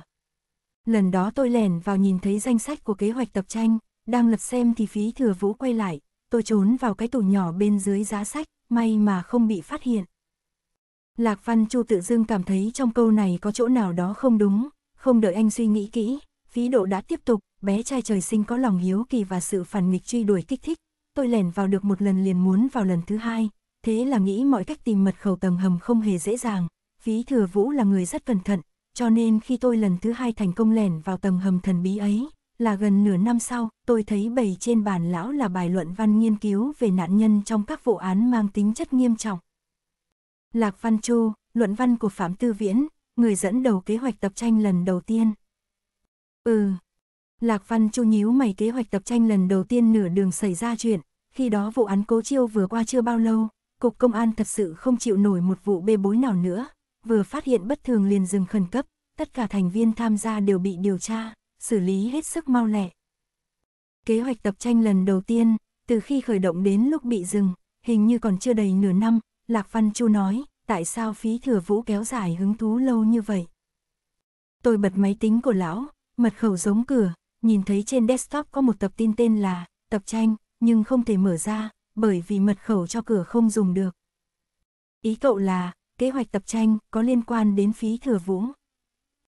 Lần đó tôi lẻn vào nhìn thấy danh sách của kế hoạch tập tranh, đang lật xem thì phí thừa vũ quay lại, tôi trốn vào cái tủ nhỏ bên dưới giá sách, may mà không bị phát hiện. Lạc Văn Chu tự dưng cảm thấy trong câu này có chỗ nào đó không đúng, không đợi anh suy nghĩ kỹ, phí độ đã tiếp tục, bé trai trời sinh có lòng hiếu kỳ và sự phản nghịch truy đuổi kích thích, tôi lẻn vào được một lần liền muốn vào lần thứ hai, thế là nghĩ mọi cách tìm mật khẩu tầng hầm không hề dễ dàng, phí thừa vũ là người rất cẩn thận, cho nên khi tôi lần thứ hai thành công lẻn vào tầng hầm thần bí ấy, là gần nửa năm sau, tôi thấy bày trên bàn lão là bài luận văn nghiên cứu về nạn nhân trong các vụ án mang tính chất nghiêm trọng. Lạc Văn Chu, luận văn của Phạm Tư Viễn, người dẫn đầu kế hoạch tập tranh lần đầu tiên. Ừ. Lạc Văn Chu nhíu mày kế hoạch tập tranh lần đầu tiên nửa đường xảy ra chuyện, khi đó vụ án cố chiêu vừa qua chưa bao lâu, Cục Công an thật sự không chịu nổi một vụ bê bối nào nữa, vừa phát hiện bất thường liền dừng khẩn cấp, tất cả thành viên tham gia đều bị điều tra xử lý hết sức mau lẹ. Kế hoạch tập tranh lần đầu tiên, từ khi khởi động đến lúc bị dừng, hình như còn chưa đầy nửa năm, Lạc Văn Chu nói, tại sao phí thừa vũ kéo dài hứng thú lâu như vậy? Tôi bật máy tính của lão, mật khẩu giống cửa, nhìn thấy trên desktop có một tập tin tên là tập tranh, nhưng không thể mở ra, bởi vì mật khẩu cho cửa không dùng được. Ý cậu là, kế hoạch tập tranh có liên quan đến phí thừa vũ.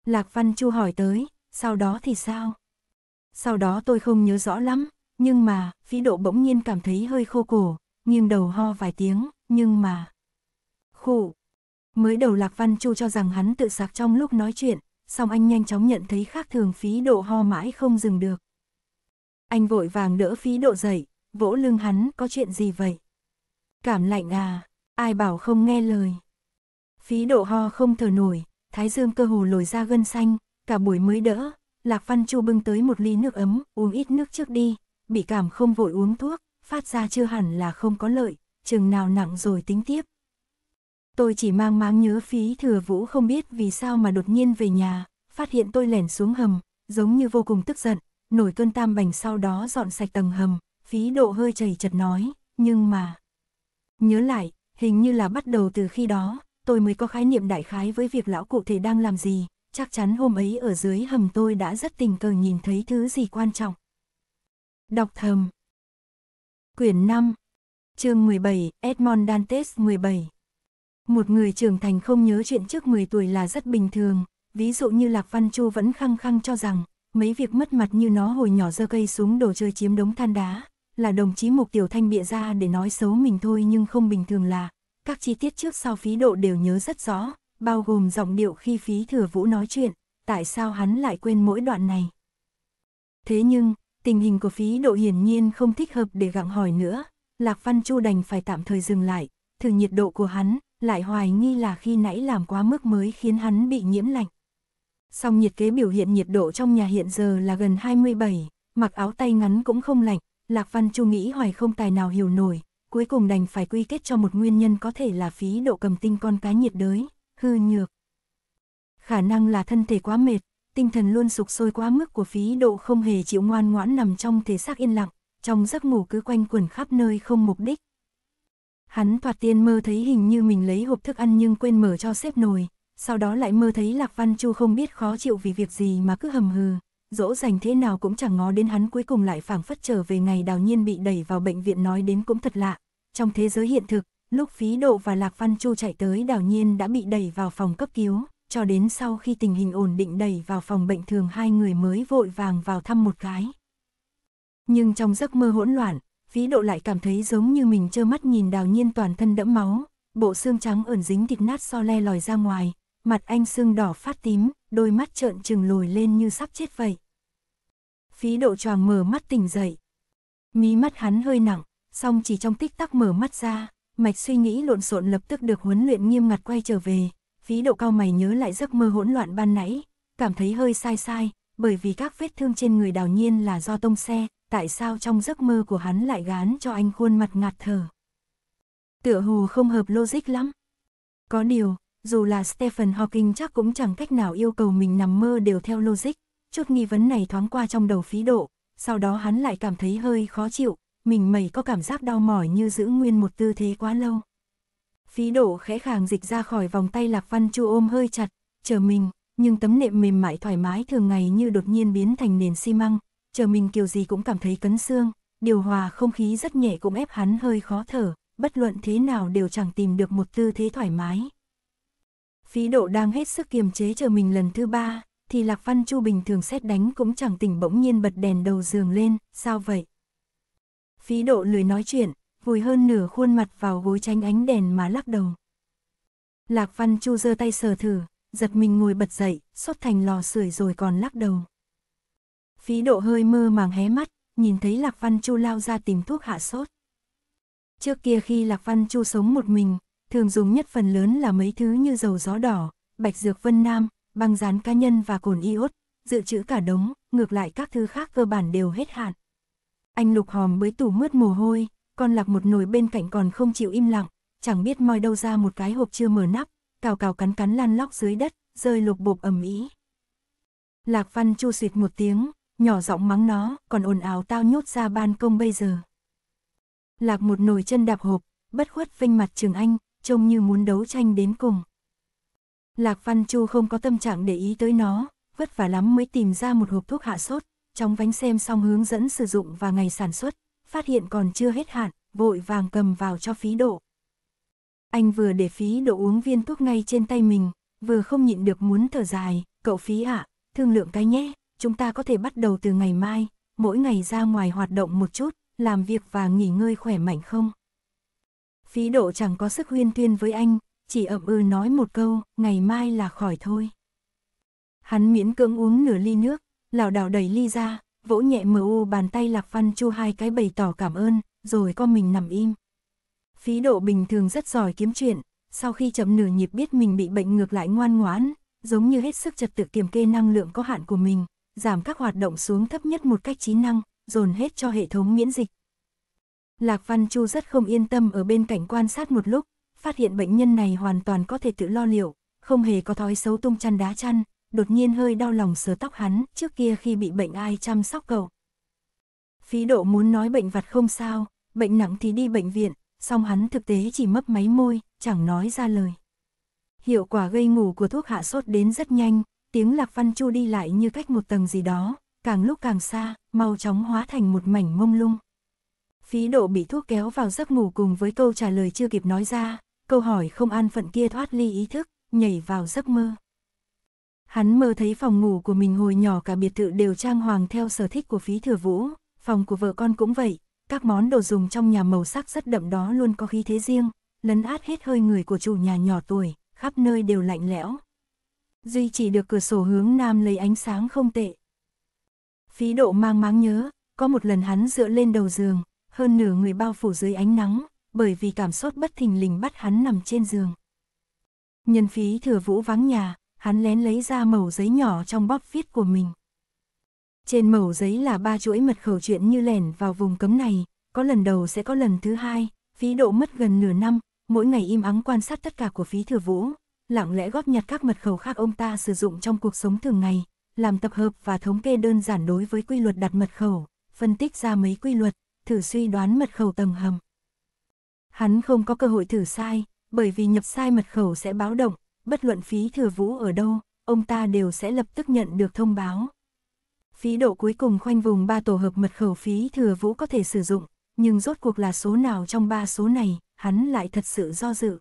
Lạc Văn Chu hỏi tới, sau đó thì sao? Sau đó tôi không nhớ rõ lắm, nhưng mà, phí độ bỗng nhiên cảm thấy hơi khô cổ, nghiêng đầu ho vài tiếng, nhưng mà... Khụ! Mới đầu Lạc Văn Chu cho rằng hắn tự sạc trong lúc nói chuyện, song anh nhanh chóng nhận thấy khác thường phí độ ho mãi không dừng được. Anh vội vàng đỡ phí độ dậy, vỗ lưng hắn có chuyện gì vậy? Cảm lạnh à, ai bảo không nghe lời. Phí độ ho không thở nổi, thái dương cơ hồ lồi ra gân xanh, cả buổi mới đỡ, Lạc Văn Chu bưng tới một ly nước ấm, uống ít nước trước đi, bị cảm không vội uống thuốc, phát ra chưa hẳn là không có lợi, chừng nào nặng rồi tính tiếp. Tôi chỉ mang máng nhớ phí thừa vũ không biết vì sao mà đột nhiên về nhà, phát hiện tôi lẻn xuống hầm, giống như vô cùng tức giận, nổi cơn tam bành sau đó dọn sạch tầng hầm, phí độ hơi chảy chật nói, nhưng mà... Nhớ lại, hình như là bắt đầu từ khi đó, tôi mới có khái niệm đại khái với việc lão cụ thể đang làm gì, chắc chắn hôm ấy ở dưới hầm tôi đã rất tình cờ nhìn thấy thứ gì quan trọng. Đọc thầm Quyển 5 chương 17, Edmond Dantes 17 Một người trưởng thành không nhớ chuyện trước 10 tuổi là rất bình thường, ví dụ như Lạc Văn Chu vẫn khăng khăng cho rằng, mấy việc mất mặt như nó hồi nhỏ giơ cây xuống đồ chơi chiếm đống than đá, là đồng chí Mục Tiểu Thanh bịa ra để nói xấu mình thôi nhưng không bình thường là, các chi tiết trước sau phí độ đều nhớ rất rõ, bao gồm giọng điệu khi phí thừa vũ nói chuyện, tại sao hắn lại quên mỗi đoạn này. Thế nhưng, tình hình của phí độ hiển nhiên không thích hợp để gặng hỏi nữa, Lạc Văn Chu đành phải tạm thời dừng lại, thử nhiệt độ của hắn, lại hoài nghi là khi nãy làm quá mức mới khiến hắn bị nhiễm lạnh. Song nhiệt kế biểu hiện nhiệt độ trong nhà hiện giờ là gần 27, mặc áo tay ngắn cũng không lạnh, Lạc Văn Chu nghĩ hoài không tài nào hiểu nổi, cuối cùng đành phải quy kết cho một nguyên nhân có thể là phí độ cầm tinh con cá nhiệt đới hư nhược. Khả năng là thân thể quá mệt, tinh thần luôn sục sôi quá mức của phí độ không hề chịu ngoan ngoãn nằm trong thể xác yên lặng, trong giấc ngủ cứ quanh quẩn khắp nơi không mục đích. Hắn thoạt tiên mơ thấy hình như mình lấy hộp thức ăn nhưng quên mở cho xếp nồi, sau đó lại mơ thấy Lạc Văn Chu không biết khó chịu vì việc gì mà cứ hầm hừ, dỗ dành thế nào cũng chẳng ngó đến hắn cuối cùng lại phảng phất trở về ngày đào nhiên bị đẩy vào bệnh viện nói đến cũng thật lạ. Trong thế giới hiện thực, lúc phí độ và Lạc Văn Chu chạy tới đảo nhiên đã bị đẩy vào phòng cấp cứu, cho đến sau khi tình hình ổn định đẩy vào phòng bệnh thường hai người mới vội vàng vào thăm một cái. Nhưng trong giấc mơ hỗn loạn, phí độ lại cảm thấy giống như mình trơ mắt nhìn đào nhiên toàn thân đẫm máu, bộ xương trắng ẩn dính thịt nát so le lòi ra ngoài, mặt anh xương đỏ phát tím, đôi mắt trợn trừng lồi lên như sắp chết vậy. Phí độ choàng mở mắt tỉnh dậy. Mí mắt hắn hơi nặng, song chỉ trong tích tắc mở mắt ra, mạch suy nghĩ lộn xộn lập tức được huấn luyện nghiêm ngặt quay trở về, phí độ cao mày nhớ lại giấc mơ hỗn loạn ban nãy, cảm thấy hơi sai sai, bởi vì các vết thương trên người đào nhiên là do tông xe, tại sao trong giấc mơ của hắn lại gán cho anh khuôn mặt ngạt thở. Tựa hồ không hợp logic lắm. Có điều, dù là Stephen Hawking chắc cũng chẳng cách nào yêu cầu mình nằm mơ đều theo logic, chút nghi vấn này thoáng qua trong đầu phí độ, sau đó hắn lại cảm thấy hơi khó chịu, mình mẩy có cảm giác đau mỏi như giữ nguyên một tư thế quá lâu. Phí đổ khẽ khàng dịch ra khỏi vòng tay Lạc Văn Chu ôm hơi chặt, chờ mình, nhưng tấm nệm mềm mại thoải mái thường ngày như đột nhiên biến thành nền xi măng, chờ mình kiểu gì cũng cảm thấy cấn xương, điều hòa không khí rất nhẹ cũng ép hắn hơi khó thở, bất luận thế nào đều chẳng tìm được một tư thế thoải mái. Phí độ đang hết sức kiềm chế chờ mình lần thứ ba, thì Lạc Văn Chu bình thường xét đánh cũng chẳng tỉnh bỗng nhiên bật đèn đầu giường lên, sao vậy? Phí độ lười nói chuyện, vùi hơn nửa khuôn mặt vào gối tránh ánh đèn mà lắc đầu. Lạc Văn Chu giơ tay sờ thử, giật mình ngồi bật dậy, xót thành lò sưởi rồi còn lắc đầu. Phí độ hơi mơ màng hé mắt, nhìn thấy Lạc Văn Chu lao ra tìm thuốc hạ sốt. Trước kia khi Lạc Văn Chu sống một mình, thường dùng nhất phần lớn là mấy thứ như dầu gió đỏ, bạch dược vân nam, băng rán cá nhân và cồn iốt, dự trữ cả đống, ngược lại các thứ khác cơ bản đều hết hạn. Anh lục hòm bới tủ mướt mồ hôi, con lạc một nồi bên cạnh còn không chịu im lặng, chẳng biết moi đâu ra một cái hộp chưa mở nắp, cào cào cắn cắn lăn lóc dưới đất, rơi lục bộp ẩm ý. Lạc Văn chu suyệt một tiếng, nhỏ giọng mắng nó, còn ồn ào tao nhốt ra ban công bây giờ. Lạc một nồi chân đạp hộp, bất khuất vinh mặt trường anh, trông như muốn đấu tranh đến cùng. Lạc Văn Chu không có tâm trạng để ý tới nó, vất vả lắm mới tìm ra một hộp thuốc hạ sốt, Chóng vánh xem xong hướng dẫn sử dụng và ngày sản xuất, phát hiện còn chưa hết hạn, vội vàng cầm vào cho phí độ. Anh vừa để phí độ uống viên thuốc ngay trên tay mình, vừa không nhịn được muốn thở dài, cậu phí ạ, thương lượng cái nhé, chúng ta có thể bắt đầu từ ngày mai, mỗi ngày ra ngoài hoạt động một chút, làm việc và nghỉ ngơi khỏe mạnh không? Phí độ chẳng có sức huyên thuyên với anh, chỉ ậm ừ nói một câu, ngày mai là khỏi thôi. Hắn miễn cưỡng uống nửa ly nước, lảo đảo đẩy ly ra, vỗ nhẹ mu bàn tay Lạc Văn Chu hai cái bày tỏ cảm ơn, rồi con mình nằm im. Phí độ bình thường rất giỏi kiếm chuyện, sau khi chậm nửa nhịp biết mình bị bệnh ngược lại ngoan ngoãn, giống như hết sức trật tự kiểm kê năng lượng có hạn của mình, giảm các hoạt động xuống thấp nhất một cách trí năng, dồn hết cho hệ thống miễn dịch. Lạc Văn Chu rất không yên tâm ở bên cạnh quan sát một lúc, phát hiện bệnh nhân này hoàn toàn có thể tự lo liệu, không hề có thói xấu tung chăn đá chăn, đột nhiên hơi đau lòng sớ tóc hắn, trước kia khi bị bệnh ai chăm sóc cậu. Phí độ muốn nói bệnh vặt không sao, bệnh nặng thì đi bệnh viện, song hắn thực tế chỉ mấp máy môi, chẳng nói ra lời. Hiệu quả gây ngủ của thuốc hạ sốt đến rất nhanh, tiếng lạc văn chu đi lại như cách một tầng gì đó, càng lúc càng xa, mau chóng hóa thành một mảnh mông lung. Phí độ bị thuốc kéo vào giấc ngủ cùng với câu trả lời chưa kịp nói ra, câu hỏi không an phận kia thoát ly ý thức, nhảy vào giấc mơ. Hắn mơ thấy phòng ngủ của mình hồi nhỏ cả biệt thự đều trang hoàng theo sở thích của phí thừa vũ, phòng của vợ con cũng vậy, các món đồ dùng trong nhà màu sắc rất đậm đó luôn có khí thế riêng, lấn át hết hơi người của chủ nhà nhỏ tuổi, khắp nơi đều lạnh lẽo. Duy chỉ được cửa sổ hướng nam lấy ánh sáng không tệ. Phí độ mang máng nhớ, có một lần hắn dựa lên đầu giường, hơn nửa người bao phủ dưới ánh nắng, bởi vì cảm sốt bất thình lình bắt hắn nằm trên giường. Nhân phí thừa vũ vắng nhà, hắn lén lấy ra mẩu giấy nhỏ trong bóp viết của mình. Trên mẩu giấy là ba chuỗi mật khẩu chuyện như lẻn vào vùng cấm này, có lần đầu sẽ có lần thứ hai, phí độ mất gần nửa năm, mỗi ngày im ắng quan sát tất cả của phí thừa vũ, lặng lẽ góp nhặt các mật khẩu khác ông ta sử dụng trong cuộc sống thường ngày, làm tập hợp và thống kê đơn giản đối với quy luật đặt mật khẩu, phân tích ra mấy quy luật, thử suy đoán mật khẩu tầng hầm. Hắn không có cơ hội thử sai, bởi vì nhập sai mật khẩu sẽ báo động, bất luận phí thừa vũ ở đâu, ông ta đều sẽ lập tức nhận được thông báo. Phí độ cuối cùng khoanh vùng ba tổ hợp mật khẩu phí thừa vũ có thể sử dụng, nhưng rốt cuộc là số nào trong ba số này, hắn lại thật sự do dự.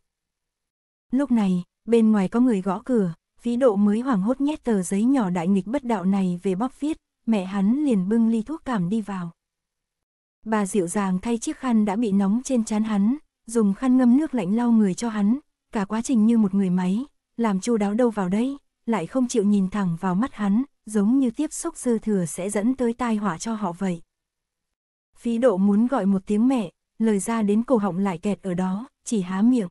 Lúc này, bên ngoài có người gõ cửa, phí độ mới hoảng hốt nhét tờ giấy nhỏ đại nghịch bất đạo này về bóc viết, mẹ hắn liền bưng ly thuốc cảm đi vào. Bà dịu dàng thay chiếc khăn đã bị nóng trên chán hắn, dùng khăn ngâm nước lạnh lau người cho hắn, cả quá trình như một người máy, làm chu đáo đâu vào đấy, lại không chịu nhìn thẳng vào mắt hắn, giống như tiếp xúc dư thừa sẽ dẫn tới tai họa cho họ vậy. Phí độ muốn gọi một tiếng mẹ, lời ra đến cổ họng lại kẹt ở đó, chỉ há miệng.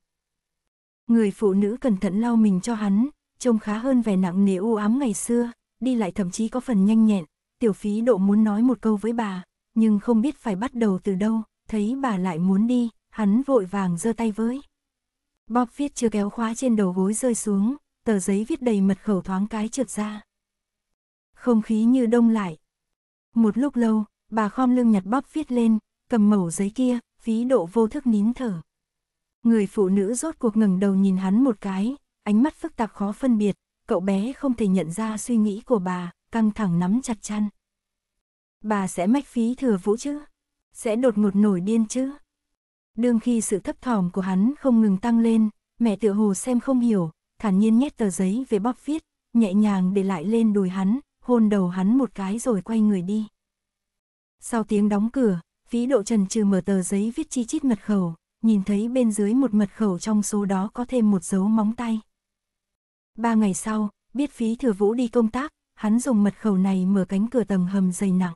Người phụ nữ cẩn thận lau mình cho hắn, trông khá hơn vẻ nặng nề u ám ngày xưa, đi lại thậm chí có phần nhanh nhẹn, tiểu phí độ muốn nói một câu với bà, nhưng không biết phải bắt đầu từ đâu, thấy bà lại muốn đi, hắn vội vàng giơ tay với. Bob viết chưa kéo khóa trên đầu gối rơi xuống, tờ giấy viết đầy mật khẩu thoáng cái trượt ra. Không khí như đông lại. Một lúc lâu, bà khom lưng nhặt Bob viết lên, cầm mẩu giấy kia, phí độ vô thức nín thở. Người phụ nữ rốt cuộc ngẩng đầu nhìn hắn một cái, ánh mắt phức tạp khó phân biệt, cậu bé không thể nhận ra suy nghĩ của bà, căng thẳng nắm chặt chăn. Bà sẽ mách phí thừa vũ chứ? Sẽ đột ngột nổi điên chứ? Đương khi sự thấp thỏm của hắn không ngừng tăng lên, mẹ tựa hồ xem không hiểu, thản nhiên nhét tờ giấy về bóp viết, nhẹ nhàng để lại lên đùi hắn, hôn đầu hắn một cái rồi quay người đi. Sau tiếng đóng cửa, phí độ trần trừ mở tờ giấy viết chi chít mật khẩu, nhìn thấy bên dưới một mật khẩu trong số đó có thêm một dấu móng tay. Ba ngày sau, biết phí thừa vũ đi công tác, hắn dùng mật khẩu này mở cánh cửa tầng hầm dày nặng.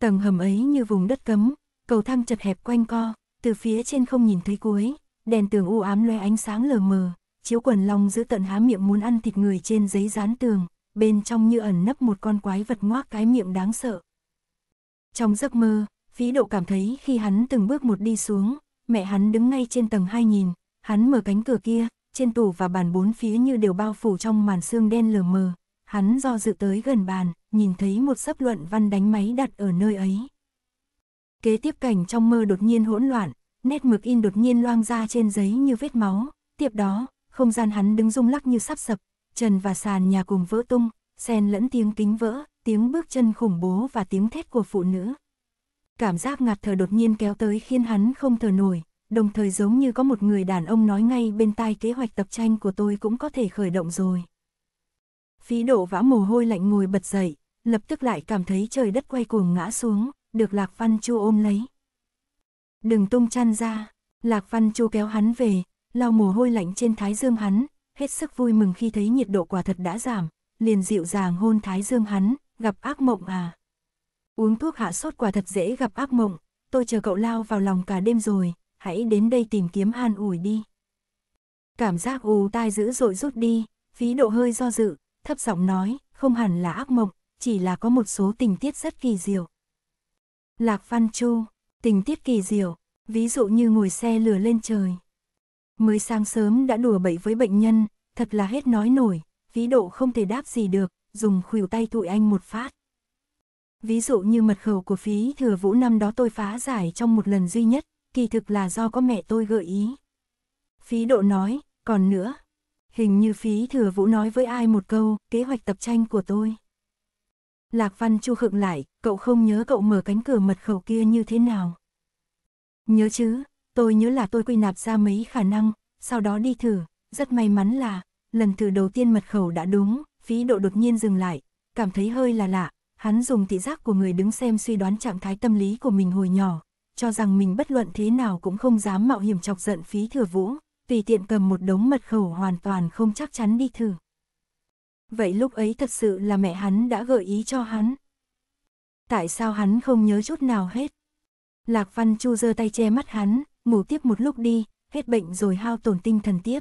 Tầng hầm ấy như vùng đất cấm, cầu thang chật hẹp quanh co, từ phía trên không nhìn thấy cuối, đèn tường u ám loe ánh sáng lờ mờ, chiếu quần long giữ tận há miệng muốn ăn thịt người trên giấy dán tường, bên trong như ẩn nấp một con quái vật ngoác cái miệng đáng sợ. Trong giấc mơ, phí độ cảm thấy khi hắn từng bước một đi xuống, mẹ hắn đứng ngay trên tầng hai nhìn, hắn mở cánh cửa kia, trên tủ và bàn bốn phía như đều bao phủ trong màn xương đen lờ mờ, hắn do dự tới gần bàn, nhìn thấy một sấp luận văn đánh máy đặt ở nơi ấy. Kế tiếp cảnh trong mơ đột nhiên hỗn loạn, nét mực in đột nhiên loang ra trên giấy như vết máu. Tiếp đó, không gian hắn đứng rung lắc như sắp sập, trần và sàn nhà cùng vỡ tung, xen lẫn tiếng kính vỡ, tiếng bước chân khủng bố và tiếng thét của phụ nữ. Cảm giác ngạt thở đột nhiên kéo tới khiến hắn không thở nổi, đồng thời giống như có một người đàn ông nói ngay bên tai kế hoạch tập tranh của tôi cũng có thể khởi động rồi. Phí độ vã mồ hôi lạnh ngồi bật dậy, lập tức lại cảm thấy trời đất quay cuồng ngã xuống, được Lạc Văn Chu ôm lấy. Đừng tung chăn ra, Lạc Văn Chu kéo hắn về, lau mồ hôi lạnh trên thái dương hắn, hết sức vui mừng khi thấy nhiệt độ quả thật đã giảm, liền dịu dàng hôn thái dương hắn, gặp ác mộng à. Uống thuốc hạ sốt quả thật dễ gặp ác mộng, tôi chờ cậu lao vào lòng cả đêm rồi, hãy đến đây tìm kiếm an ủi đi. Cảm giác ù tai dữ dội rút đi, phí độ hơi do dự, thấp giọng nói, không hẳn là ác mộng, chỉ là có một số tình tiết rất kỳ diệu. Lạc Văn Chu, tình tiết kỳ diệu, ví dụ như ngồi xe lửa lên trời. Mới sáng sớm đã đùa bậy với bệnh nhân, thật là hết nói nổi, ví độ không thể đáp gì được, dùng khuỷu tay tụi anh một phát. Ví dụ như mật khẩu của phí thừa vũ năm đó tôi phá giải trong một lần duy nhất, kỳ thực là do có mẹ tôi gợi ý. Phí độ nói, còn nữa, hình như phí thừa vũ nói với ai một câu, kế hoạch tập tranh của tôi. Lạc Văn Chu khựng lại, cậu không nhớ cậu mở cánh cửa mật khẩu kia như thế nào. Nhớ chứ, tôi nhớ là tôi quy nạp ra mấy khả năng, sau đó đi thử, rất may mắn là, lần thử đầu tiên mật khẩu đã đúng, phí độ đột nhiên dừng lại, cảm thấy hơi là lạ, hắn dùng thị giác của người đứng xem suy đoán trạng thái tâm lý của mình hồi nhỏ, cho rằng mình bất luận thế nào cũng không dám mạo hiểm chọc giận phí thừa vũ, tùy tiện cầm một đống mật khẩu hoàn toàn không chắc chắn đi thử. Vậy lúc ấy thật sự là mẹ hắn đã gợi ý cho hắn. Tại sao hắn không nhớ chút nào hết? Lạc Văn Chu giơ tay che mắt hắn, ngủ tiếp một lúc đi, hết bệnh rồi hao tổn tinh thần tiếp.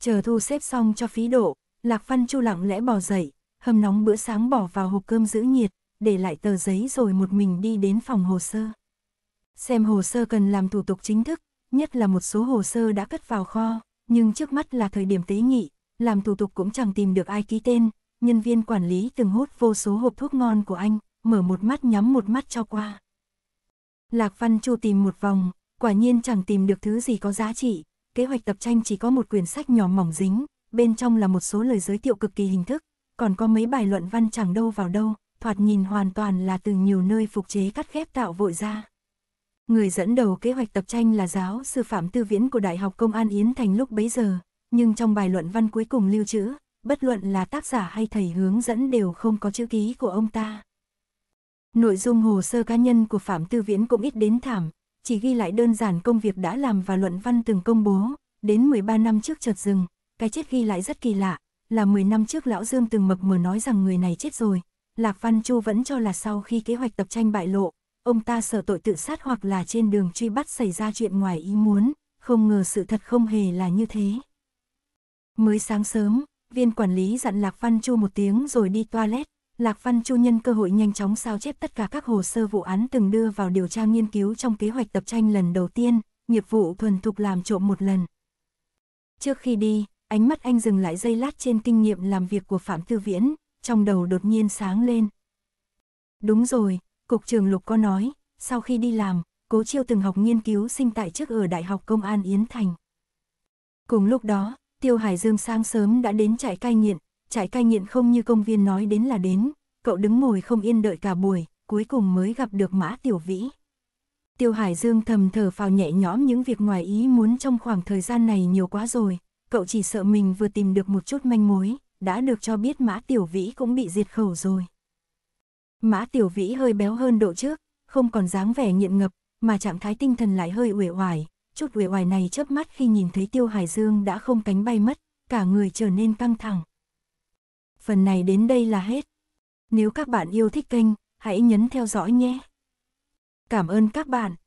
Chờ thu xếp xong cho phí độ, Lạc Văn Chu lặng lẽ bỏ dậy, hầm nóng bữa sáng bỏ vào hộp cơm giữ nhiệt, để lại tờ giấy rồi một mình đi đến phòng hồ sơ. Xem hồ sơ cần làm thủ tục chính thức, nhất là một số hồ sơ đã cất vào kho, nhưng trước mắt là thời điểm tế nghị, làm thủ tục cũng chẳng tìm được ai ký tên, nhân viên quản lý từng hút vô số hộp thuốc ngon của anh, mở một mắt nhắm một mắt cho qua. Lạc Văn Chu tìm một vòng, quả nhiên chẳng tìm được thứ gì có giá trị, kế hoạch tập tranh chỉ có một quyển sách nhỏ mỏng dính, bên trong là một số lời giới thiệu cực kỳ hình thức, còn có mấy bài luận văn chẳng đâu vào đâu, thoạt nhìn hoàn toàn là từ nhiều nơi phục chế cắt ghép tạo vội ra. Người dẫn đầu kế hoạch tập tranh là giáo sư Phạm Tư Viễn của Đại học Công an Yến Thành lúc bấy giờ, nhưng trong bài luận văn cuối cùng lưu trữ, bất luận là tác giả hay thầy hướng dẫn đều không có chữ ký của ông ta. Nội dung hồ sơ cá nhân của Phạm Tư Viễn cũng ít đến thảm, chỉ ghi lại đơn giản công việc đã làm và luận văn từng công bố, đến 13 năm trước chợt dừng, cái chết ghi lại rất kỳ lạ, là 10 năm trước lão Dương từng mập mờ nói rằng người này chết rồi, Lạc Văn Chu vẫn cho là sau khi kế hoạch tập tranh bại lộ, ông ta sợ tội tự sát hoặc là trên đường truy bắt xảy ra chuyện ngoài ý muốn, không ngờ sự thật không hề là như thế. Mới sáng sớm, viên quản lý dặn Lạc Văn Chu một tiếng rồi đi toilet, Lạc Văn Chu nhân cơ hội nhanh chóng sao chép tất cả các hồ sơ vụ án từng đưa vào điều tra nghiên cứu trong kế hoạch tập tranh lần đầu tiên, nghiệp vụ thuần thục làm trộm một lần. Trước khi đi, ánh mắt anh dừng lại giây lát trên kinh nghiệm làm việc của Phạm Tư Viễn, trong đầu đột nhiên sáng lên. Đúng rồi, Cục trưởng Lục có nói, sau khi đi làm, Cố Chiêu từng học nghiên cứu sinh tại trước ở Đại học Công an Yến Thành. Cùng lúc đó, Tiêu Hải Dương sáng sớm đã đến trại cai nghiện, trại cai nghiện không như công viên nói đến là đến, cậu đứng ngồi không yên đợi cả buổi, cuối cùng mới gặp được Mã Tiểu Vĩ. Tiêu Hải Dương thầm thở phào nhẹ nhõm những việc ngoài ý muốn trong khoảng thời gian này nhiều quá rồi, cậu chỉ sợ mình vừa tìm được một chút manh mối, đã được cho biết Mã Tiểu Vĩ cũng bị diệt khẩu rồi. Mã Tiểu Vĩ hơi béo hơn độ trước, không còn dáng vẻ nghiện ngập, mà trạng thái tinh thần lại hơi uể oải, chút uể oải này chớp mắt khi nhìn thấy Tiêu Hải Dương đã không cánh bay mất, cả người trở nên căng thẳng. Phần này đến đây là hết. Nếu các bạn yêu thích kênh, hãy nhấn theo dõi nhé. Cảm ơn các bạn.